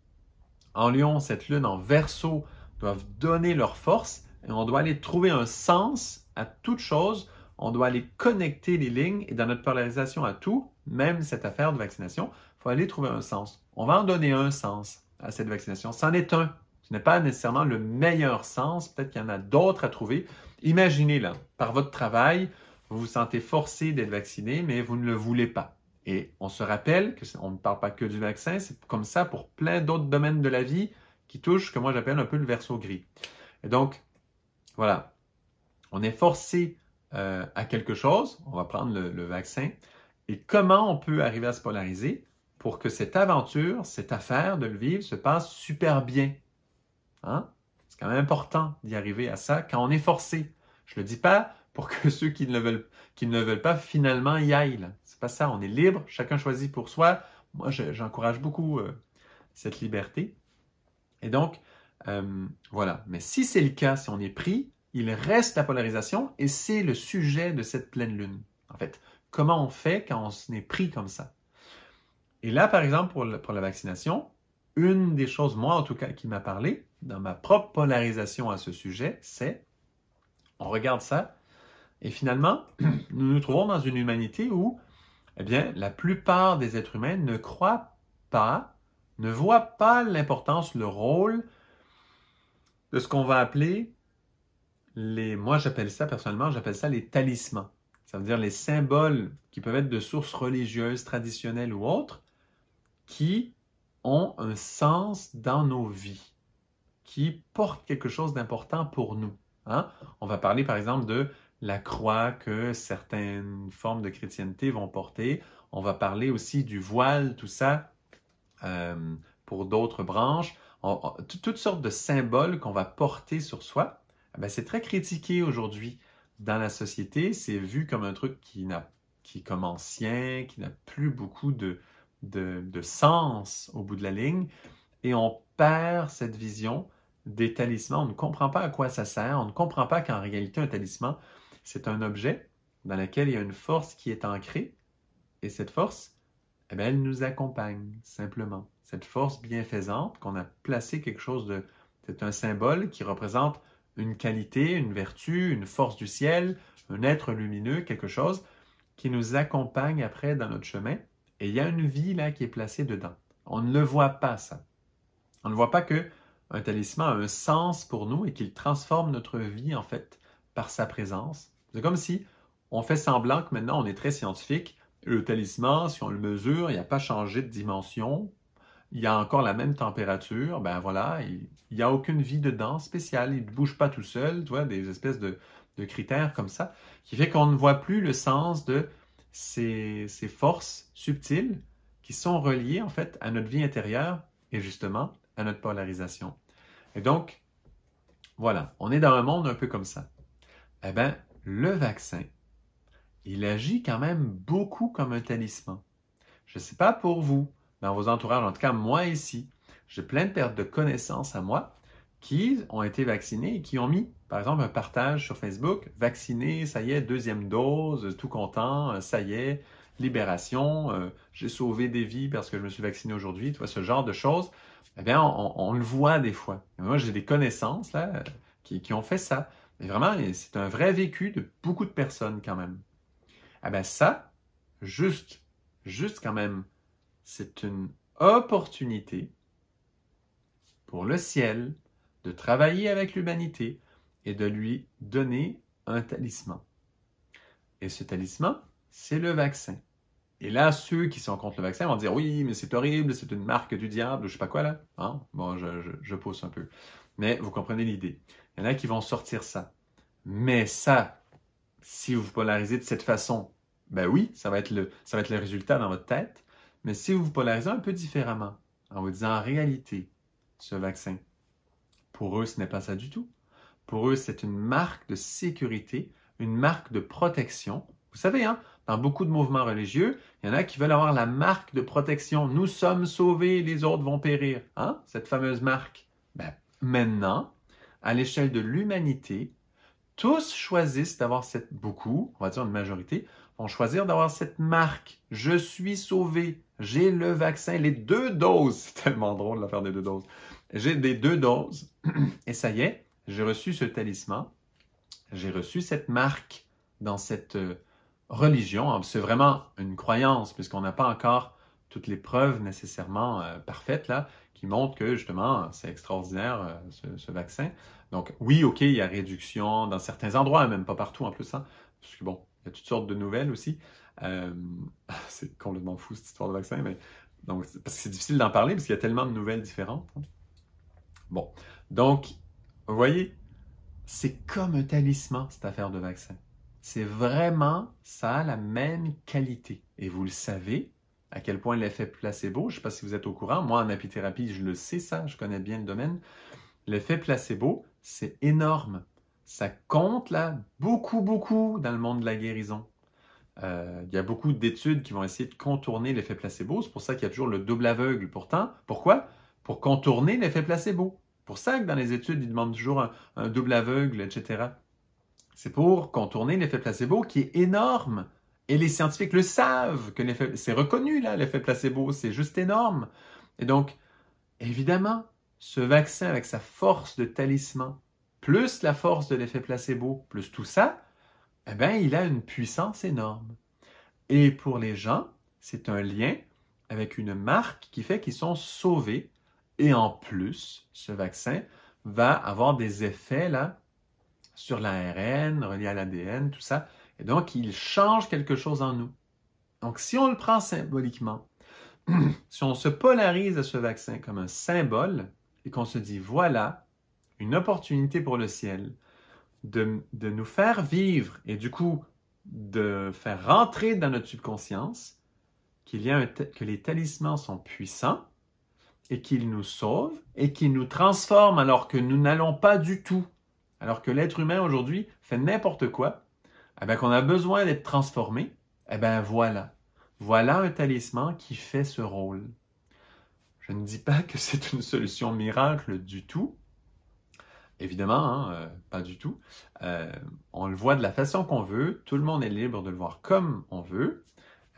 en Lion, cette Lune en Verseau doivent donner leur force et on doit aller trouver un sens à toute chose. On doit aller connecter les lignes et dans notre polarisation à tout, même cette affaire de vaccination, il faut aller trouver un sens. On va en donner un sens à cette vaccination. C'en est un. Ce n'est pas nécessairement le meilleur sens. Peut-être qu'il y en a d'autres à trouver. Imaginez là, par votre travail, vous vous sentez forcé d'être vacciné, mais vous ne le voulez pas. Et on se rappelle qu'on ne parle pas que du vaccin, c'est comme ça pour plein d'autres domaines de la vie qui touchent ce que moi j'appelle un peu le verso gris. Et donc, voilà. On est forcé euh, à quelque chose, on va prendre le, vaccin, et comment on peut arriver à se polariser pour que cette aventure, cette affaire de le vivre se passe super bien. Hein? C'est quand même important d'y arriver à ça quand on est forcé. Je ne le dis pas pour que <laughs> ceux qui ne le veulent, ne veulent pas finalement y aillent. C'est pas ça, on est libre, chacun choisit pour soi. Moi, j'encourage beaucoup euh, cette liberté. Et donc, euh, voilà. Mais si c'est le cas, si on est pris, il reste la polarisation et c'est le sujet de cette pleine lune. En fait, comment on fait quand on est pris comme ça? Et là, par exemple, pour, pour la vaccination, une des choses, moi en tout cas, qui m'a parlé dans ma propre polarisation à ce sujet, c'est on regarde ça et finalement, <clears throat> nous nous trouvons dans une humanité où, eh bien, la plupart des êtres humains ne croient pas, ne voient pas l'importance, le rôle, de ce qu'on va appeler les, moi j'appelle ça personnellement, j'appelle ça les talismans. Ça veut dire les symboles qui peuvent être de sources religieuses, traditionnelles ou autres, qui ont un sens dans nos vies, qui portent quelque chose d'important pour nous. Hein. On va parler par exemple de la croix que certaines formes de chrétienté vont porter. On va parler aussi du voile, tout ça, euh, pour d'autres branches toutes sortes de symboles qu'on va porter sur soi, eh ben, c'est très critiqué aujourd'hui dans la société. C'est vu comme un truc qui n'a qui est comme ancien, qui n'a plus beaucoup de, de, sens au bout de la ligne. Et on perd cette vision des talismans. On ne comprend pas à quoi ça sert. On ne comprend pas qu'en réalité, un talisman, c'est un objet dans lequel il y a une force qui est ancrée. Et cette force, eh ben, elle nous accompagne simplement cette force bienfaisante, qu'on a placé quelque chose de... C'est un symbole qui représente une qualité, une vertu, une force du ciel, un être lumineux, quelque chose qui nous accompagne après dans notre chemin. Et il y a une vie là qui est placée dedans. On ne le voit pas ça. On ne voit pas que un talisman a un sens pour nous et qu'il transforme notre vie en fait par sa présence. C'est comme si on fait semblant que maintenant on est très scientifique. Le talisman, si on le mesure, il n'a pas changé de dimension il y a encore la même température, ben voilà, il n'y a aucune vie dedans spéciale, il ne bouge pas tout seul, tu vois, des espèces de, critères comme ça, qui fait qu'on ne voit plus le sens de ces, ces, forces subtiles qui sont reliées en fait à notre vie intérieure et justement à notre polarisation. Et donc, voilà, on est dans un monde un peu comme ça. Eh bien, le vaccin, il agit quand même beaucoup comme un talisman. Je ne sais pas pour vous, dans vos entourages, en tout cas moi ici, j'ai plein de pertes de connaissances à moi qui ont été vaccinés et qui ont mis, par exemple, un partage sur Facebook, vacciné, ça y est, deuxième dose, tout content, euh, ça y est, libération, euh, j'ai sauvé des vies parce que je me suis vacciné aujourd'hui, tu ce genre de choses, eh bien, on, le voit des fois. moi, j'ai des connaissances là, qui, ont fait ça. Mais vraiment, c'est un vrai vécu de beaucoup de personnes quand même. Ah eh ben ça, juste, juste quand même c'est une opportunité pour le ciel de travailler avec l'humanité et de lui donner un talisman. Et ce talisman, c'est le vaccin. Et là, ceux qui sont contre le vaccin vont dire oui, mais c'est horrible, c'est une marque du diable, je sais pas quoi là. Hein. Bon, je, je, pousse un peu. Mais vous comprenez l'idée. Il y en a qui vont sortir ça. Mais ça, si vous polarisez de cette façon, ben oui, ça va être le, ça va être le résultat dans votre tête. Mais si vous vous polarisez un peu différemment, en vous disant en réalité, ce vaccin, pour eux, ce n'est pas ça du tout. Pour eux, c'est une marque de sécurité, une marque de protection. Vous savez, hein, dans beaucoup de mouvements religieux, il y en a qui veulent avoir la marque de protection. Nous sommes sauvés, les autres vont périr. Hein? Cette fameuse marque. Ben, maintenant, à l'échelle de l'humanité, tous choisissent d'avoir cette, beaucoup, on va dire une majorité, vont choisir d'avoir cette marque. Je suis sauvé. J'ai le vaccin, les deux doses. <laughs> C'est tellement drôle faire des deux doses. J'ai des deux doses. <clears throat> Et ça y est, j'ai reçu ce talisman. J'ai reçu cette marque dans cette euh, religion. C'est vraiment une croyance, puisqu'on n'a pas encore toutes les preuves nécessairement euh, parfaites là, qui montrent que justement, c'est extraordinaire euh, ce, vaccin. Donc oui, ok, il y a réduction dans certains endroits, même pas partout en plus, ça. parce que bon, il y a toutes sortes de nouvelles aussi. Euh, <laughs> c'est complètement fou cette histoire de vaccin, mais donc, parce que c'est difficile d'en parler parce qu'il y a tellement de nouvelles différentes. Hein. Bon, donc, vous voyez, c'est comme un talisman cette affaire de vaccin. C'est vraiment, ça a la même qualité. Et vous le savez, à quel point l'effet placebo, je ne sais pas si vous êtes au courant, moi en apithérapie, je le sais ça, je connais bien le domaine. L'effet placebo, c'est énorme ça compte là beaucoup, beaucoup dans le monde de la guérison. Euh, il y a beaucoup d'études qui vont essayer de contourner l'effet placebo. C'est pour ça qu'il y a toujours le double aveugle. Pourtant, pourquoi? Pour contourner l'effet placebo. Pour ça que dans les études, ils demandent toujours un, double aveugle, etc. C'est pour contourner l'effet placebo qui est énorme. Et les scientifiques le savent que l'effet, c'est reconnu là, l'effet placebo, c'est juste énorme. Et donc, évidemment, ce vaccin avec sa force de talisman, plus la force de l'effet placebo, plus tout ça, eh bien, il a une puissance énorme. Et pour les gens, c'est un lien avec une marque qui fait qu'ils sont sauvés. Et en plus, ce vaccin va avoir des effets là, sur l'ARN, relié à l'ADN, tout ça. Et donc, il change quelque chose en nous. Donc, si on le prend symboliquement, <clears throat> si on se polarise à ce vaccin comme un symbole et qu'on se dit, voilà, une opportunité pour le ciel de, nous faire vivre et du coup de faire rentrer dans notre subconscience qu'il y a que les talismans sont puissants et qu'ils nous sauvent et qu'ils nous transforment alors que nous n'allons pas du tout, alors que l'être humain aujourd'hui fait n'importe quoi, eh ben, qu'on a besoin d'être transformé, et eh bien voilà, voilà un talisman qui fait ce rôle. Je ne dis pas que c'est une solution miracle du tout, évidemment, hein, euh, pas du tout. Euh, on le voit de la façon qu'on veut, tout le monde est libre de le voir comme on veut,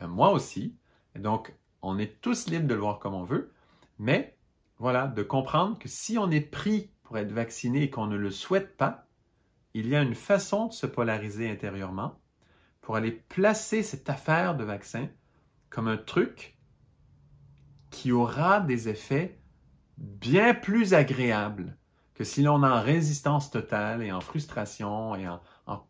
euh, moi aussi. Donc, on est tous libres de le voir comme on veut, mais voilà, de comprendre que si on est pris pour être vacciné et qu'on ne le souhaite pas, il y a une façon de se polariser intérieurement pour aller placer cette affaire de vaccin comme un truc qui aura des effets bien plus agréables que si l'on est en résistance totale et en frustration et en,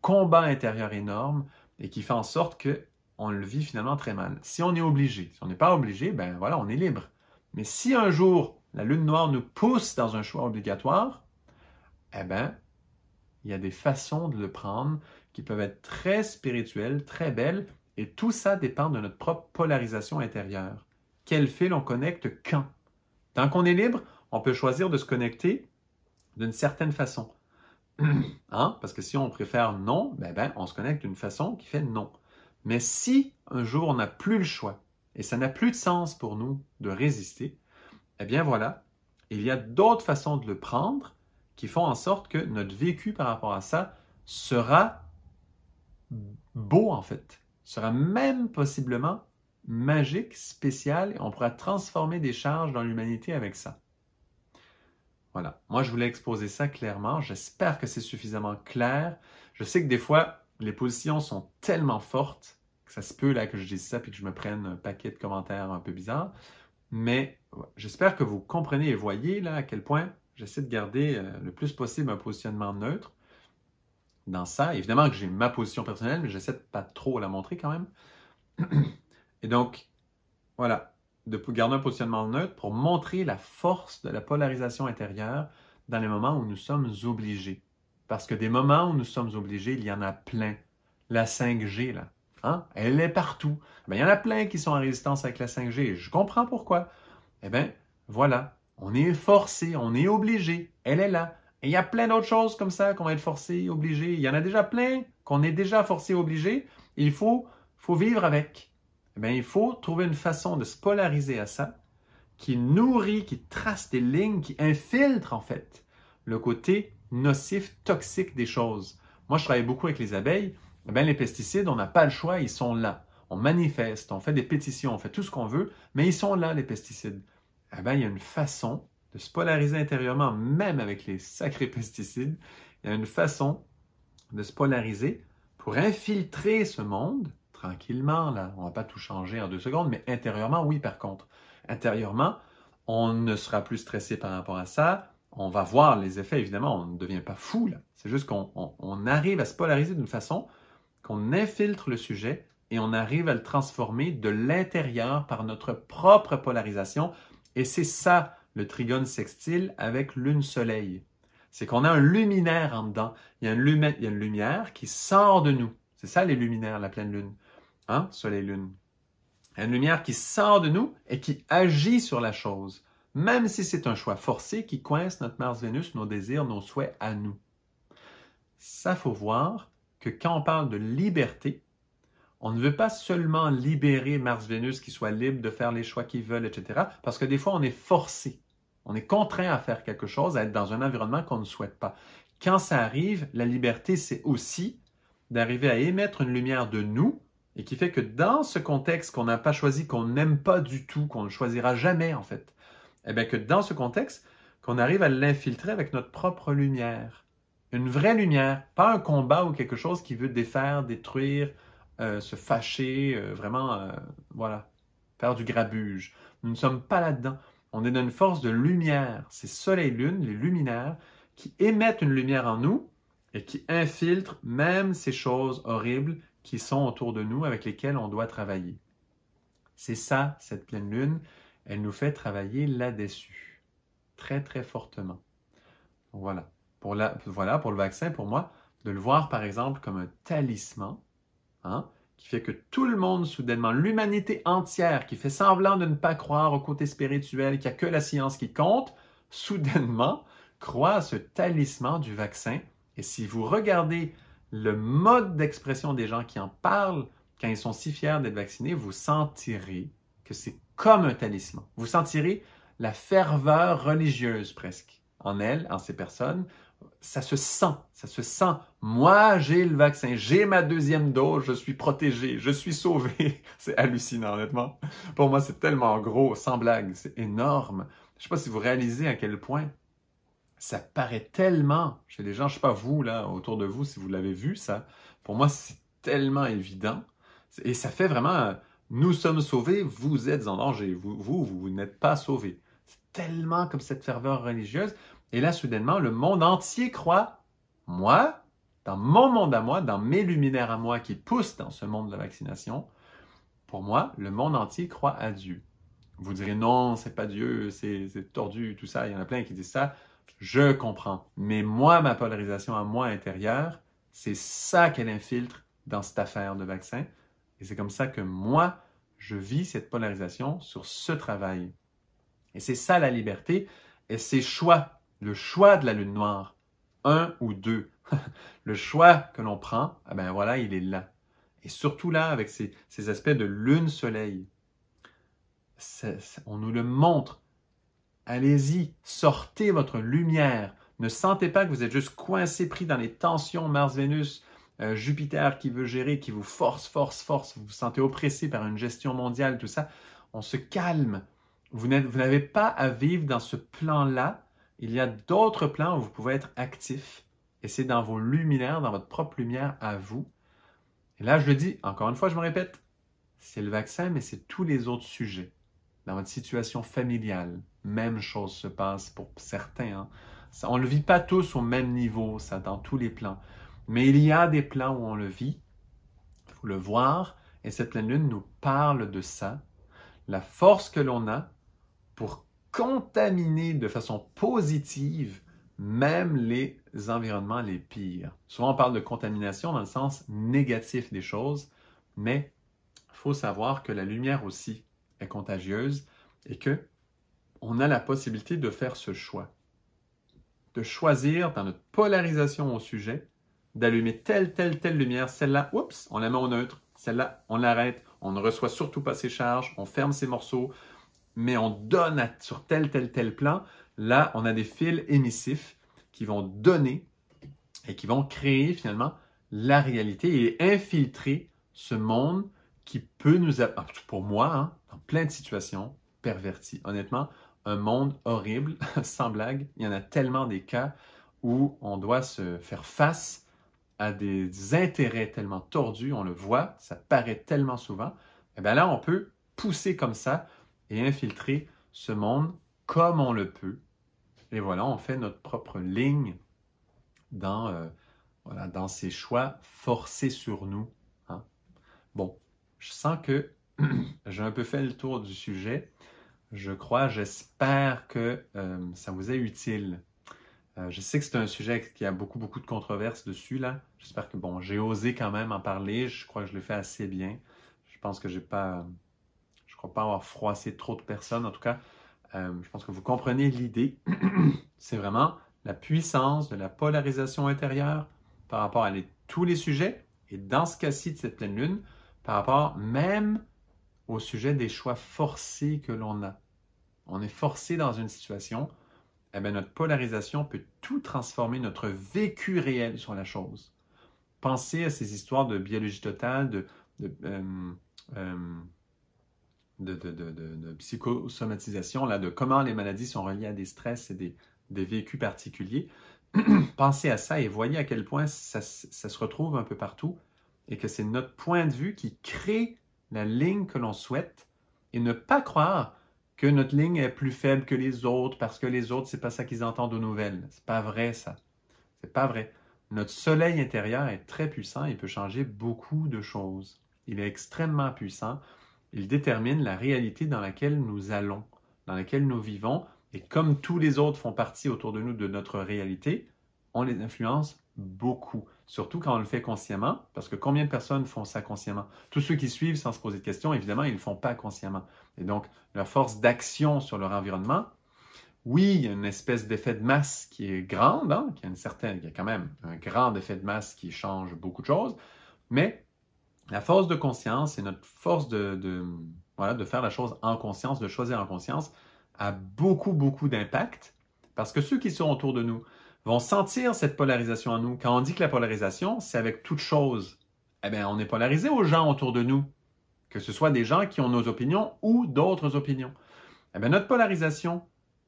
combat intérieur énorme et qui fait en sorte que on le vit finalement très mal. Si on est obligé, si on n'est pas obligé, ben voilà, on est libre. Mais si un jour la lune noire nous pousse dans un choix obligatoire, eh ben il y a des façons de le prendre qui peuvent être très spirituelles, très belles, et tout ça dépend de notre propre polarisation intérieure. Quel fil on connecte quand Tant qu'on est libre, on peut choisir de se connecter d'une certaine façon. <clears throat> Hein? Parce que si on préfère non, ben, ben on se connecte d'une façon qui fait non. Mais si un jour on n'a plus le choix et ça n'a plus de sens pour nous de résister, eh bien voilà, il y a d'autres façons de le prendre qui font en sorte que notre vécu par rapport à ça sera beau en fait, sera même possiblement magique, spécial, et on pourra transformer des charges dans l'humanité avec ça. Voilà. Moi, je voulais exposer ça clairement. J'espère que c'est suffisamment clair. Je sais que des fois, les positions sont tellement fortes que ça se peut là que je dise ça puis que je me prenne un paquet de commentaires un peu bizarres. Mais j'espère que vous comprenez et voyez là à quel point j'essaie de garder euh, le plus possible un positionnement neutre dans ça. Évidemment que j'ai ma position personnelle, mais j'essaie de pas trop la montrer quand même. <clears throat> Et donc, voilà de garder un positionnement neutre pour montrer la force de la polarisation intérieure dans les moments où nous sommes obligés. Parce que des moments où nous sommes obligés, il y en a plein. La 5G, là, hein? elle est partout. mais eh il y en a plein qui sont en résistance avec la 5G. je comprends pourquoi. Eh bien, voilà, on est forcé, on est obligé. Elle est là. Et il y a plein d'autres choses comme ça qu'on va être forcé, obligé. Il y en a déjà plein qu'on est déjà forcé, obligé. Il faut, faut vivre avec. Eh il faut trouver une façon de se polariser à ça, qui nourrit, qui trace des lignes, qui infiltre en fait le côté nocif, toxique des choses. Moi, je travaille beaucoup avec les abeilles. Eh bien, les pesticides, on n'a pas le choix, ils sont là. On manifeste, on fait des pétitions, on fait tout ce qu'on veut, mais ils sont là, les pesticides. Eh bien, il y a une façon de se polariser intérieurement, même avec les sacrés pesticides. Il y a une façon de se polariser pour infiltrer ce monde tranquillement, là, on ne va pas tout changer en deux secondes, mais intérieurement, oui, par contre. Intérieurement, on ne sera plus stressé par rapport à ça, on va voir les effets, évidemment, on ne devient pas fou, là. C'est juste qu'on arrive à se polariser d'une façon qu'on infiltre le sujet et on arrive à le transformer de l'intérieur par notre propre polarisation. Et c'est ça le trigone sextile avec lune-soleil. C'est qu'on a un luminaire en dedans. Il y a une, il y a une lumière qui sort de nous. C'est ça les luminaires, la pleine lune hein, soleil, lune. Une lumière qui sort de nous et qui agit sur la chose, même si c'est un choix forcé qui coince notre Mars-Vénus, nos désirs, nos souhaits à nous. Ça faut voir que quand on parle de liberté, on ne veut pas seulement libérer Mars-Vénus qui soit libre de faire les choix qu'ils veulent, etc. Parce que des fois, on est forcé, on est contraint à faire quelque chose, à être dans un environnement qu'on ne souhaite pas. Quand ça arrive, la liberté, c'est aussi d'arriver à émettre une lumière de nous et qui fait que dans ce contexte qu'on n'a pas choisi, qu'on n'aime pas du tout, qu'on ne choisira jamais en fait, eh bien que dans ce contexte, qu'on arrive à l'infiltrer avec notre propre lumière. Une vraie lumière, pas un combat ou quelque chose qui veut défaire, détruire, euh, se fâcher, euh, vraiment, euh, voilà, faire du grabuge. Nous ne sommes pas là-dedans. On est dans une force de lumière. Ces soleil-lune, les luminaires, qui émettent une lumière en nous et qui infiltrent même ces choses horribles qui sont autour de nous, avec lesquels on doit travailler. C'est ça, cette pleine lune, elle nous fait travailler là-dessus, très très fortement. voilà. Pour voilà pour le vaccin, pour moi, de le voir par exemple comme un talisman, hein, qui fait que tout le monde, soudainement, l'humanité entière, qui fait semblant de ne pas croire au côté spirituel, qu'il n'y a que la science qui compte, soudainement, croit à ce talisman du vaccin. Et si vous regardez le mode d'expression des gens qui en parlent quand ils sont si fiers d'être vaccinés, vous sentirez que c'est comme un talisman. Vous sentirez la ferveur religieuse presque en elles, en ces personnes. Ça se sent, ça se sent. Moi, j'ai le vaccin, j'ai ma deuxième dose, je suis protégé, je suis sauvé. <laughs> c'est hallucinant, honnêtement. Pour moi, c'est tellement gros, sans blague, c'est énorme. Je ne sais pas si vous réalisez à quel point ça paraît tellement chez les gens, je sais pas vous, là, autour de vous, si vous l'avez vu, ça, pour moi, c'est tellement évident. Et ça fait vraiment, euh, nous sommes sauvés, vous êtes en danger, vous, vous, vous, n'êtes pas sauvés. C'est tellement comme cette ferveur religieuse. Et là, soudainement, le monde entier croit, moi, dans mon monde à moi, dans mes luminaires à moi qui poussent dans ce monde de la vaccination, pour moi, le monde entier croit à Dieu. Vous direz non, c'est pas Dieu, c'est tordu, tout ça. Il y en a plein qui disent ça. Je comprends. Mais moi, ma polarisation à moi intérieure, c'est ça qu'elle infiltre dans cette affaire de vaccin. Et c'est comme ça que moi, je vis cette polarisation sur ce travail. Et c'est ça la liberté. Et c'est choix, le choix de la lune noire. Un ou deux. <laughs> le choix que l'on prend, eh ben voilà, il est là. Et surtout là, avec ces, ces aspects de lune-soleil. On nous le montre Allez-y, sortez votre lumière. Ne sentez pas que vous êtes juste coincé, pris dans les tensions Mars-Vénus, euh, Jupiter qui veut gérer, qui vous force, force, force. Vous vous sentez oppressé par une gestion mondiale, tout ça. On se calme. Vous n'avez pas à vivre dans ce plan-là. Il y a d'autres plans où vous pouvez être actif. Et c'est dans vos luminaires, dans votre propre lumière à vous. Et là, je le dis, encore une fois, je me répète, c'est le vaccin, mais c'est tous les autres sujets. Dans votre situation familiale, même chose se passe pour certains. Hein. on ne le vit pas tous au même niveau, ça, dans tous les plans. Mais il y a des plans où on le vit, il faut le voir, et cette pleine lune nous parle de ça, la force que l'on a pour contaminer de façon positive même les environnements les pires. Souvent, on parle de contamination dans le sens négatif des choses, mais il faut savoir que la lumière aussi est contagieuse et que on a la possibilité de faire ce choix, de choisir dans notre polarisation au sujet, d'allumer telle, telle, telle lumière, celle-là, oups, on la met au neutre, celle-là, on l'arrête, on ne reçoit surtout pas ses charges, on ferme ses morceaux, mais on donne sur tel, tel, tel plan. Là, on a des fils émissifs qui vont donner et qui vont créer finalement la réalité et infiltrer ce monde qui peut nous, pour moi, hein, dans plein de situations, perverties, Honnêtement, un monde horrible, <laughs> sans blague. Il y en a tellement des cas où on doit se faire face à des intérêts tellement tordus, on le voit, ça paraît tellement souvent. Et eh bien là, on peut pousser comme ça et infiltrer ce monde comme on le peut. Et voilà, on fait notre propre ligne dans, euh, dans ces choix forcés sur nous. Hein. Bon, je sens que <clears throat> j'ai un peu fait le tour du sujet je crois. J'espère que euh, ça vous est utile. Euh, je sais que c'est un sujet qui a beaucoup, beaucoup de controverses dessus, là. J'espère que, bon, j'ai osé quand même en parler. Je crois que je l'ai fait assez bien. Je pense que j'ai pas... je crois pas avoir froissé trop de personnes. En tout cas, euh, je pense que vous comprenez l'idée. <clears throat> C'est vraiment la puissance de la polarisation intérieure par rapport à tous les sujets. Et dans ce cas-ci de cette pleine lune, par rapport même au sujet des choix forcés que l'on a on est forcé dans une situation, eh bien, notre polarisation peut tout transformer, notre vécu réel sur la chose. Pensez à ces histoires de biologie totale, de, de, euh, euh, psychosomatisation, là, de comment les maladies sont reliées à des stress et des, vécus particuliers. <clears throat> Pensez à ça et voyez à quel point ça se retrouve un peu partout et que c'est notre point de vue qui crée la ligne que l'on souhaite et ne pas croire que notre ligne est plus faible que les autres parce que les autres, c'est pas ça qu'ils entendent aux nouvelles. C'est pas vrai, ça. C'est pas vrai. Notre soleil intérieur est très puissant, il peut changer beaucoup de choses. Il est extrêmement puissant. Il détermine la réalité dans laquelle nous allons, dans laquelle nous vivons. Et comme tous les autres font partie autour de nous de notre réalité, on les influence beaucoup, surtout quand on le fait consciemment, parce que combien de personnes font ça consciemment Tous ceux qui suivent sans se poser de questions, évidemment, ils ne le font pas consciemment. Et donc, leur force d'action sur leur environnement, oui, il y a une espèce d'effet de masse qui est grande, hein, qui a une certaine, il a quand même un grand effet de masse qui change beaucoup de choses, mais la force de conscience et notre force de, de, voilà, de faire la chose en conscience, de choisir en conscience, a beaucoup, beaucoup d'impact, parce que ceux qui sont autour de nous, vont sentir cette polarisation en nous. Quand on dit que la polarisation, c'est avec toute chose, eh bien, on est polarisé aux gens autour de nous, que ce soit des gens qui ont nos opinions ou d'autres opinions. Eh bien, notre polarisation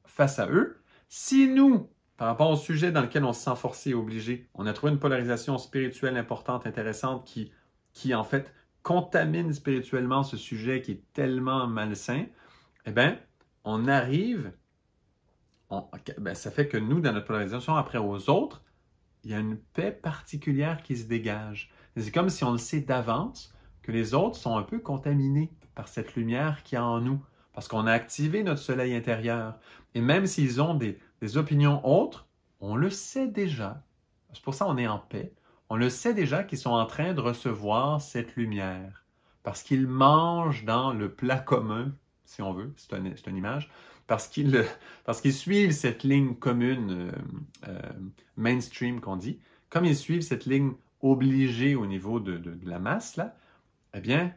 face à eux, si nous, par rapport au sujet dans lequel on se sent forcé et obligé, on a trouvé une polarisation spirituelle importante, intéressante, qui, qui en fait contamine spirituellement ce sujet qui est tellement malsain, eh bien, on arrive ben, ça fait que nous, dans notre polarisation après aux autres, il y a une paix particulière qui se dégage. C'est comme si on le sait d'avance que les autres sont un peu contaminés par cette lumière qui a en nous, parce qu'on a activé notre soleil intérieur. Et même s'ils ont des, opinions autres, on le sait déjà. C'est pour ça qu'on est en paix. On le sait déjà qu'ils sont en train de recevoir cette lumière, parce qu'ils mangent dans le plat commun, si on veut, c'est une image, parce qu'ils suivent cette ligne commune euh, euh, mainstream qu'on dit, comme ils suivent cette ligne obligée au niveau de, la masse là, eh bien,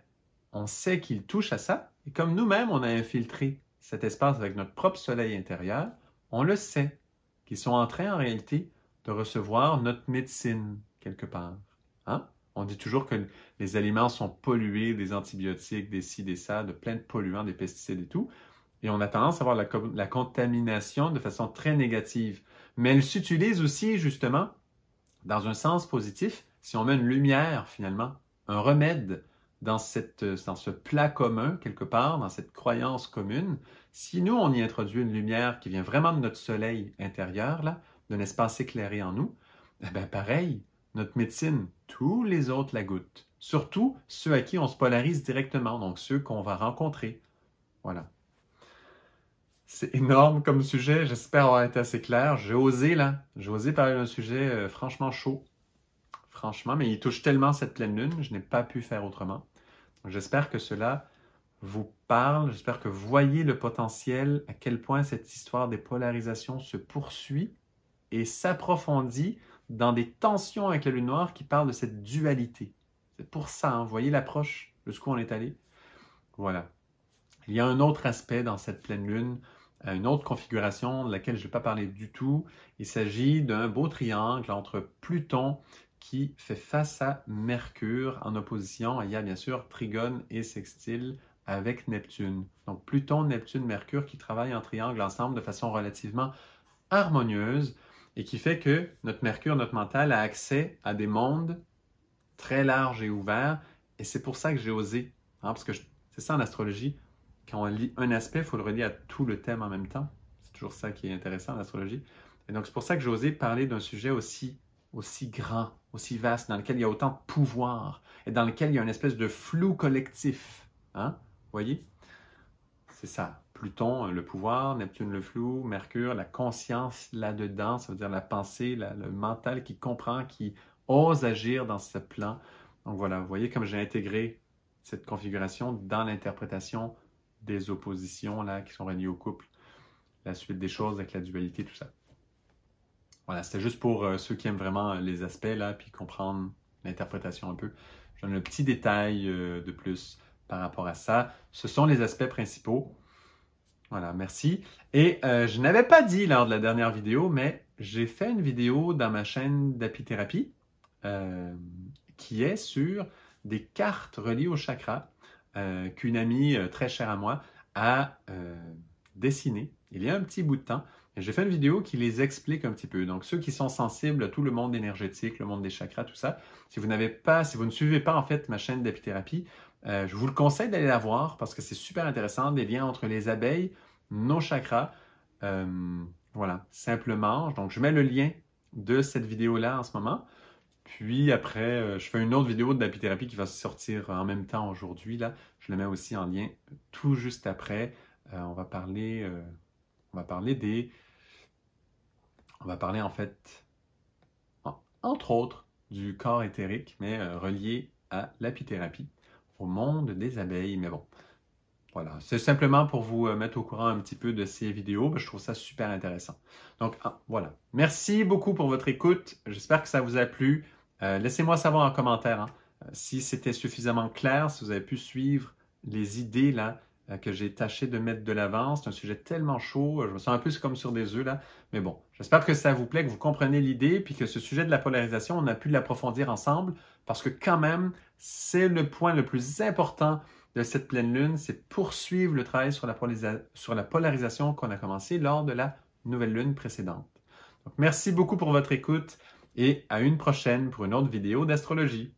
on sait qu'ils touchent à ça. Et comme nous-mêmes, on a infiltré cet espace avec notre propre soleil intérieur, on le sait qu'ils sont en train en réalité de recevoir notre médecine quelque part. Hein. On dit toujours que les aliments sont pollués des antibiotiques, des ci, des ça, de plein de polluants, des pesticides et tout. Et on a tendance à voir la, contamination de façon très négative. Mais elle s'utilise aussi, justement, dans un sens positif, si on met une lumière, finalement, un remède dans, ce plat commun, quelque part, dans cette croyance commune, si nous, on y introduit une lumière qui vient vraiment de notre soleil intérieur, là, d'un espace éclairé en nous, eh bien, pareil, notre médecine, tous les autres la goûtent. Surtout ceux à qui on se polarise directement, donc ceux qu'on va rencontrer. Voilà. C'est énorme comme sujet. J'espère avoir été assez clair. J'ai osé, là. J'ai osé parler d'un sujet euh, franchement chaud. Franchement, mais il touche tellement cette pleine lune, je n'ai pas pu faire autrement. J'espère que cela vous parle. J'espère que vous voyez le potentiel, à quel point cette histoire des polarisations se poursuit et s'approfondit dans des tensions avec la lune noire qui parlent de cette dualité. C'est pour ça, vous hein. voyez l'approche jusqu'où on est allé. Voilà. Il y a un autre aspect dans cette pleine lune une autre configuration de laquelle je ne vais pas parler du tout. Il s'agit d'un beau triangle entre Pluton qui fait face à Mercure en opposition. Il y a bien sûr Trigone et Sextile avec Neptune. Donc Pluton, Neptune, Mercure qui travaillent en triangle ensemble de façon relativement harmonieuse et qui fait que notre Mercure, notre mental a accès à des mondes très larges et ouverts. Et c'est pour ça que j'ai osé, hein, parce que c'est ça en astrologie, quand on lit un aspect, il faut le relier à tout le thème en même temps. C'est toujours ça qui est intéressant en Et donc, c'est pour ça que j'osais parler d'un sujet aussi, aussi grand, aussi vaste, dans lequel il y a autant de pouvoir et dans lequel il y a une espèce de flou collectif. Hein? Voyez? C'est ça. Pluton, euh, le pouvoir, Neptune, le flou, Mercure, la conscience là-dedans, ça veut dire la pensée, le mental qui comprend, qui ose agir dans ce plan. Donc voilà, vous voyez comme j'ai intégré cette configuration dans l'interprétation des oppositions là, qui sont reliées au couple, la suite des choses avec la dualité, tout ça. Voilà, c'était juste pour euh, ceux qui aiment vraiment les aspects là, puis comprendre l'interprétation un peu. J'en ai un petit détail euh, de plus par rapport à ça. Ce sont les aspects principaux. Voilà, merci. Et euh, je n'avais pas dit lors de la dernière vidéo, mais j'ai fait une vidéo dans ma chaîne d'apithérapie qui est sur des cartes reliées au chakra euh, qu'une amie euh, très chère à moi a euh, dessiné il y a un petit bout de temps. J'ai fait une vidéo qui les explique un petit peu. Donc, ceux qui sont sensibles à tout le monde énergétique, le monde des chakras, tout ça, si vous n'avez pas, si vous ne suivez pas en fait ma chaîne d'épithérapie, je vous le conseille d'aller la voir parce que c'est super intéressant, des liens entre les abeilles, nos chakras, voilà, simplement. Donc, je mets le lien de cette vidéo-là en ce moment. Puis après, euh, je fais une autre vidéo de l'apithérapie qui va sortir en même temps aujourd'hui. Là, je la mets aussi en lien tout juste après. Euh, on va parler, euh, on va parler des, on va parler en fait, entre autres, du corps éthérique, mais relié à l'apithérapie, au monde des abeilles. Mais bon, voilà, c'est simplement pour vous mettre au courant un petit peu de ces vidéos. Je trouve ça super intéressant. Donc ah, voilà, merci beaucoup pour votre écoute. J'espère que ça vous a plu. Euh, laissez-moi savoir en commentaire hein, euh, si c'était suffisamment clair, si vous avez pu suivre les idées là euh, que j'ai tâché de mettre de l'avance. C'est un sujet tellement chaud, je me sens un peu comme sur des œufs là. Mais bon, j'espère que ça vous plaît, que vous comprenez l'idée, puis que ce sujet de la polarisation, on a pu l'approfondir ensemble, parce que quand même, c'est le point le plus important de cette pleine lune, c'est poursuivre le travail sur la, sur la polarisation qu'on a commencé lors de la nouvelle lune précédente. Donc, merci beaucoup pour votre écoute et à une prochaine pour une autre vidéo d'astrologie.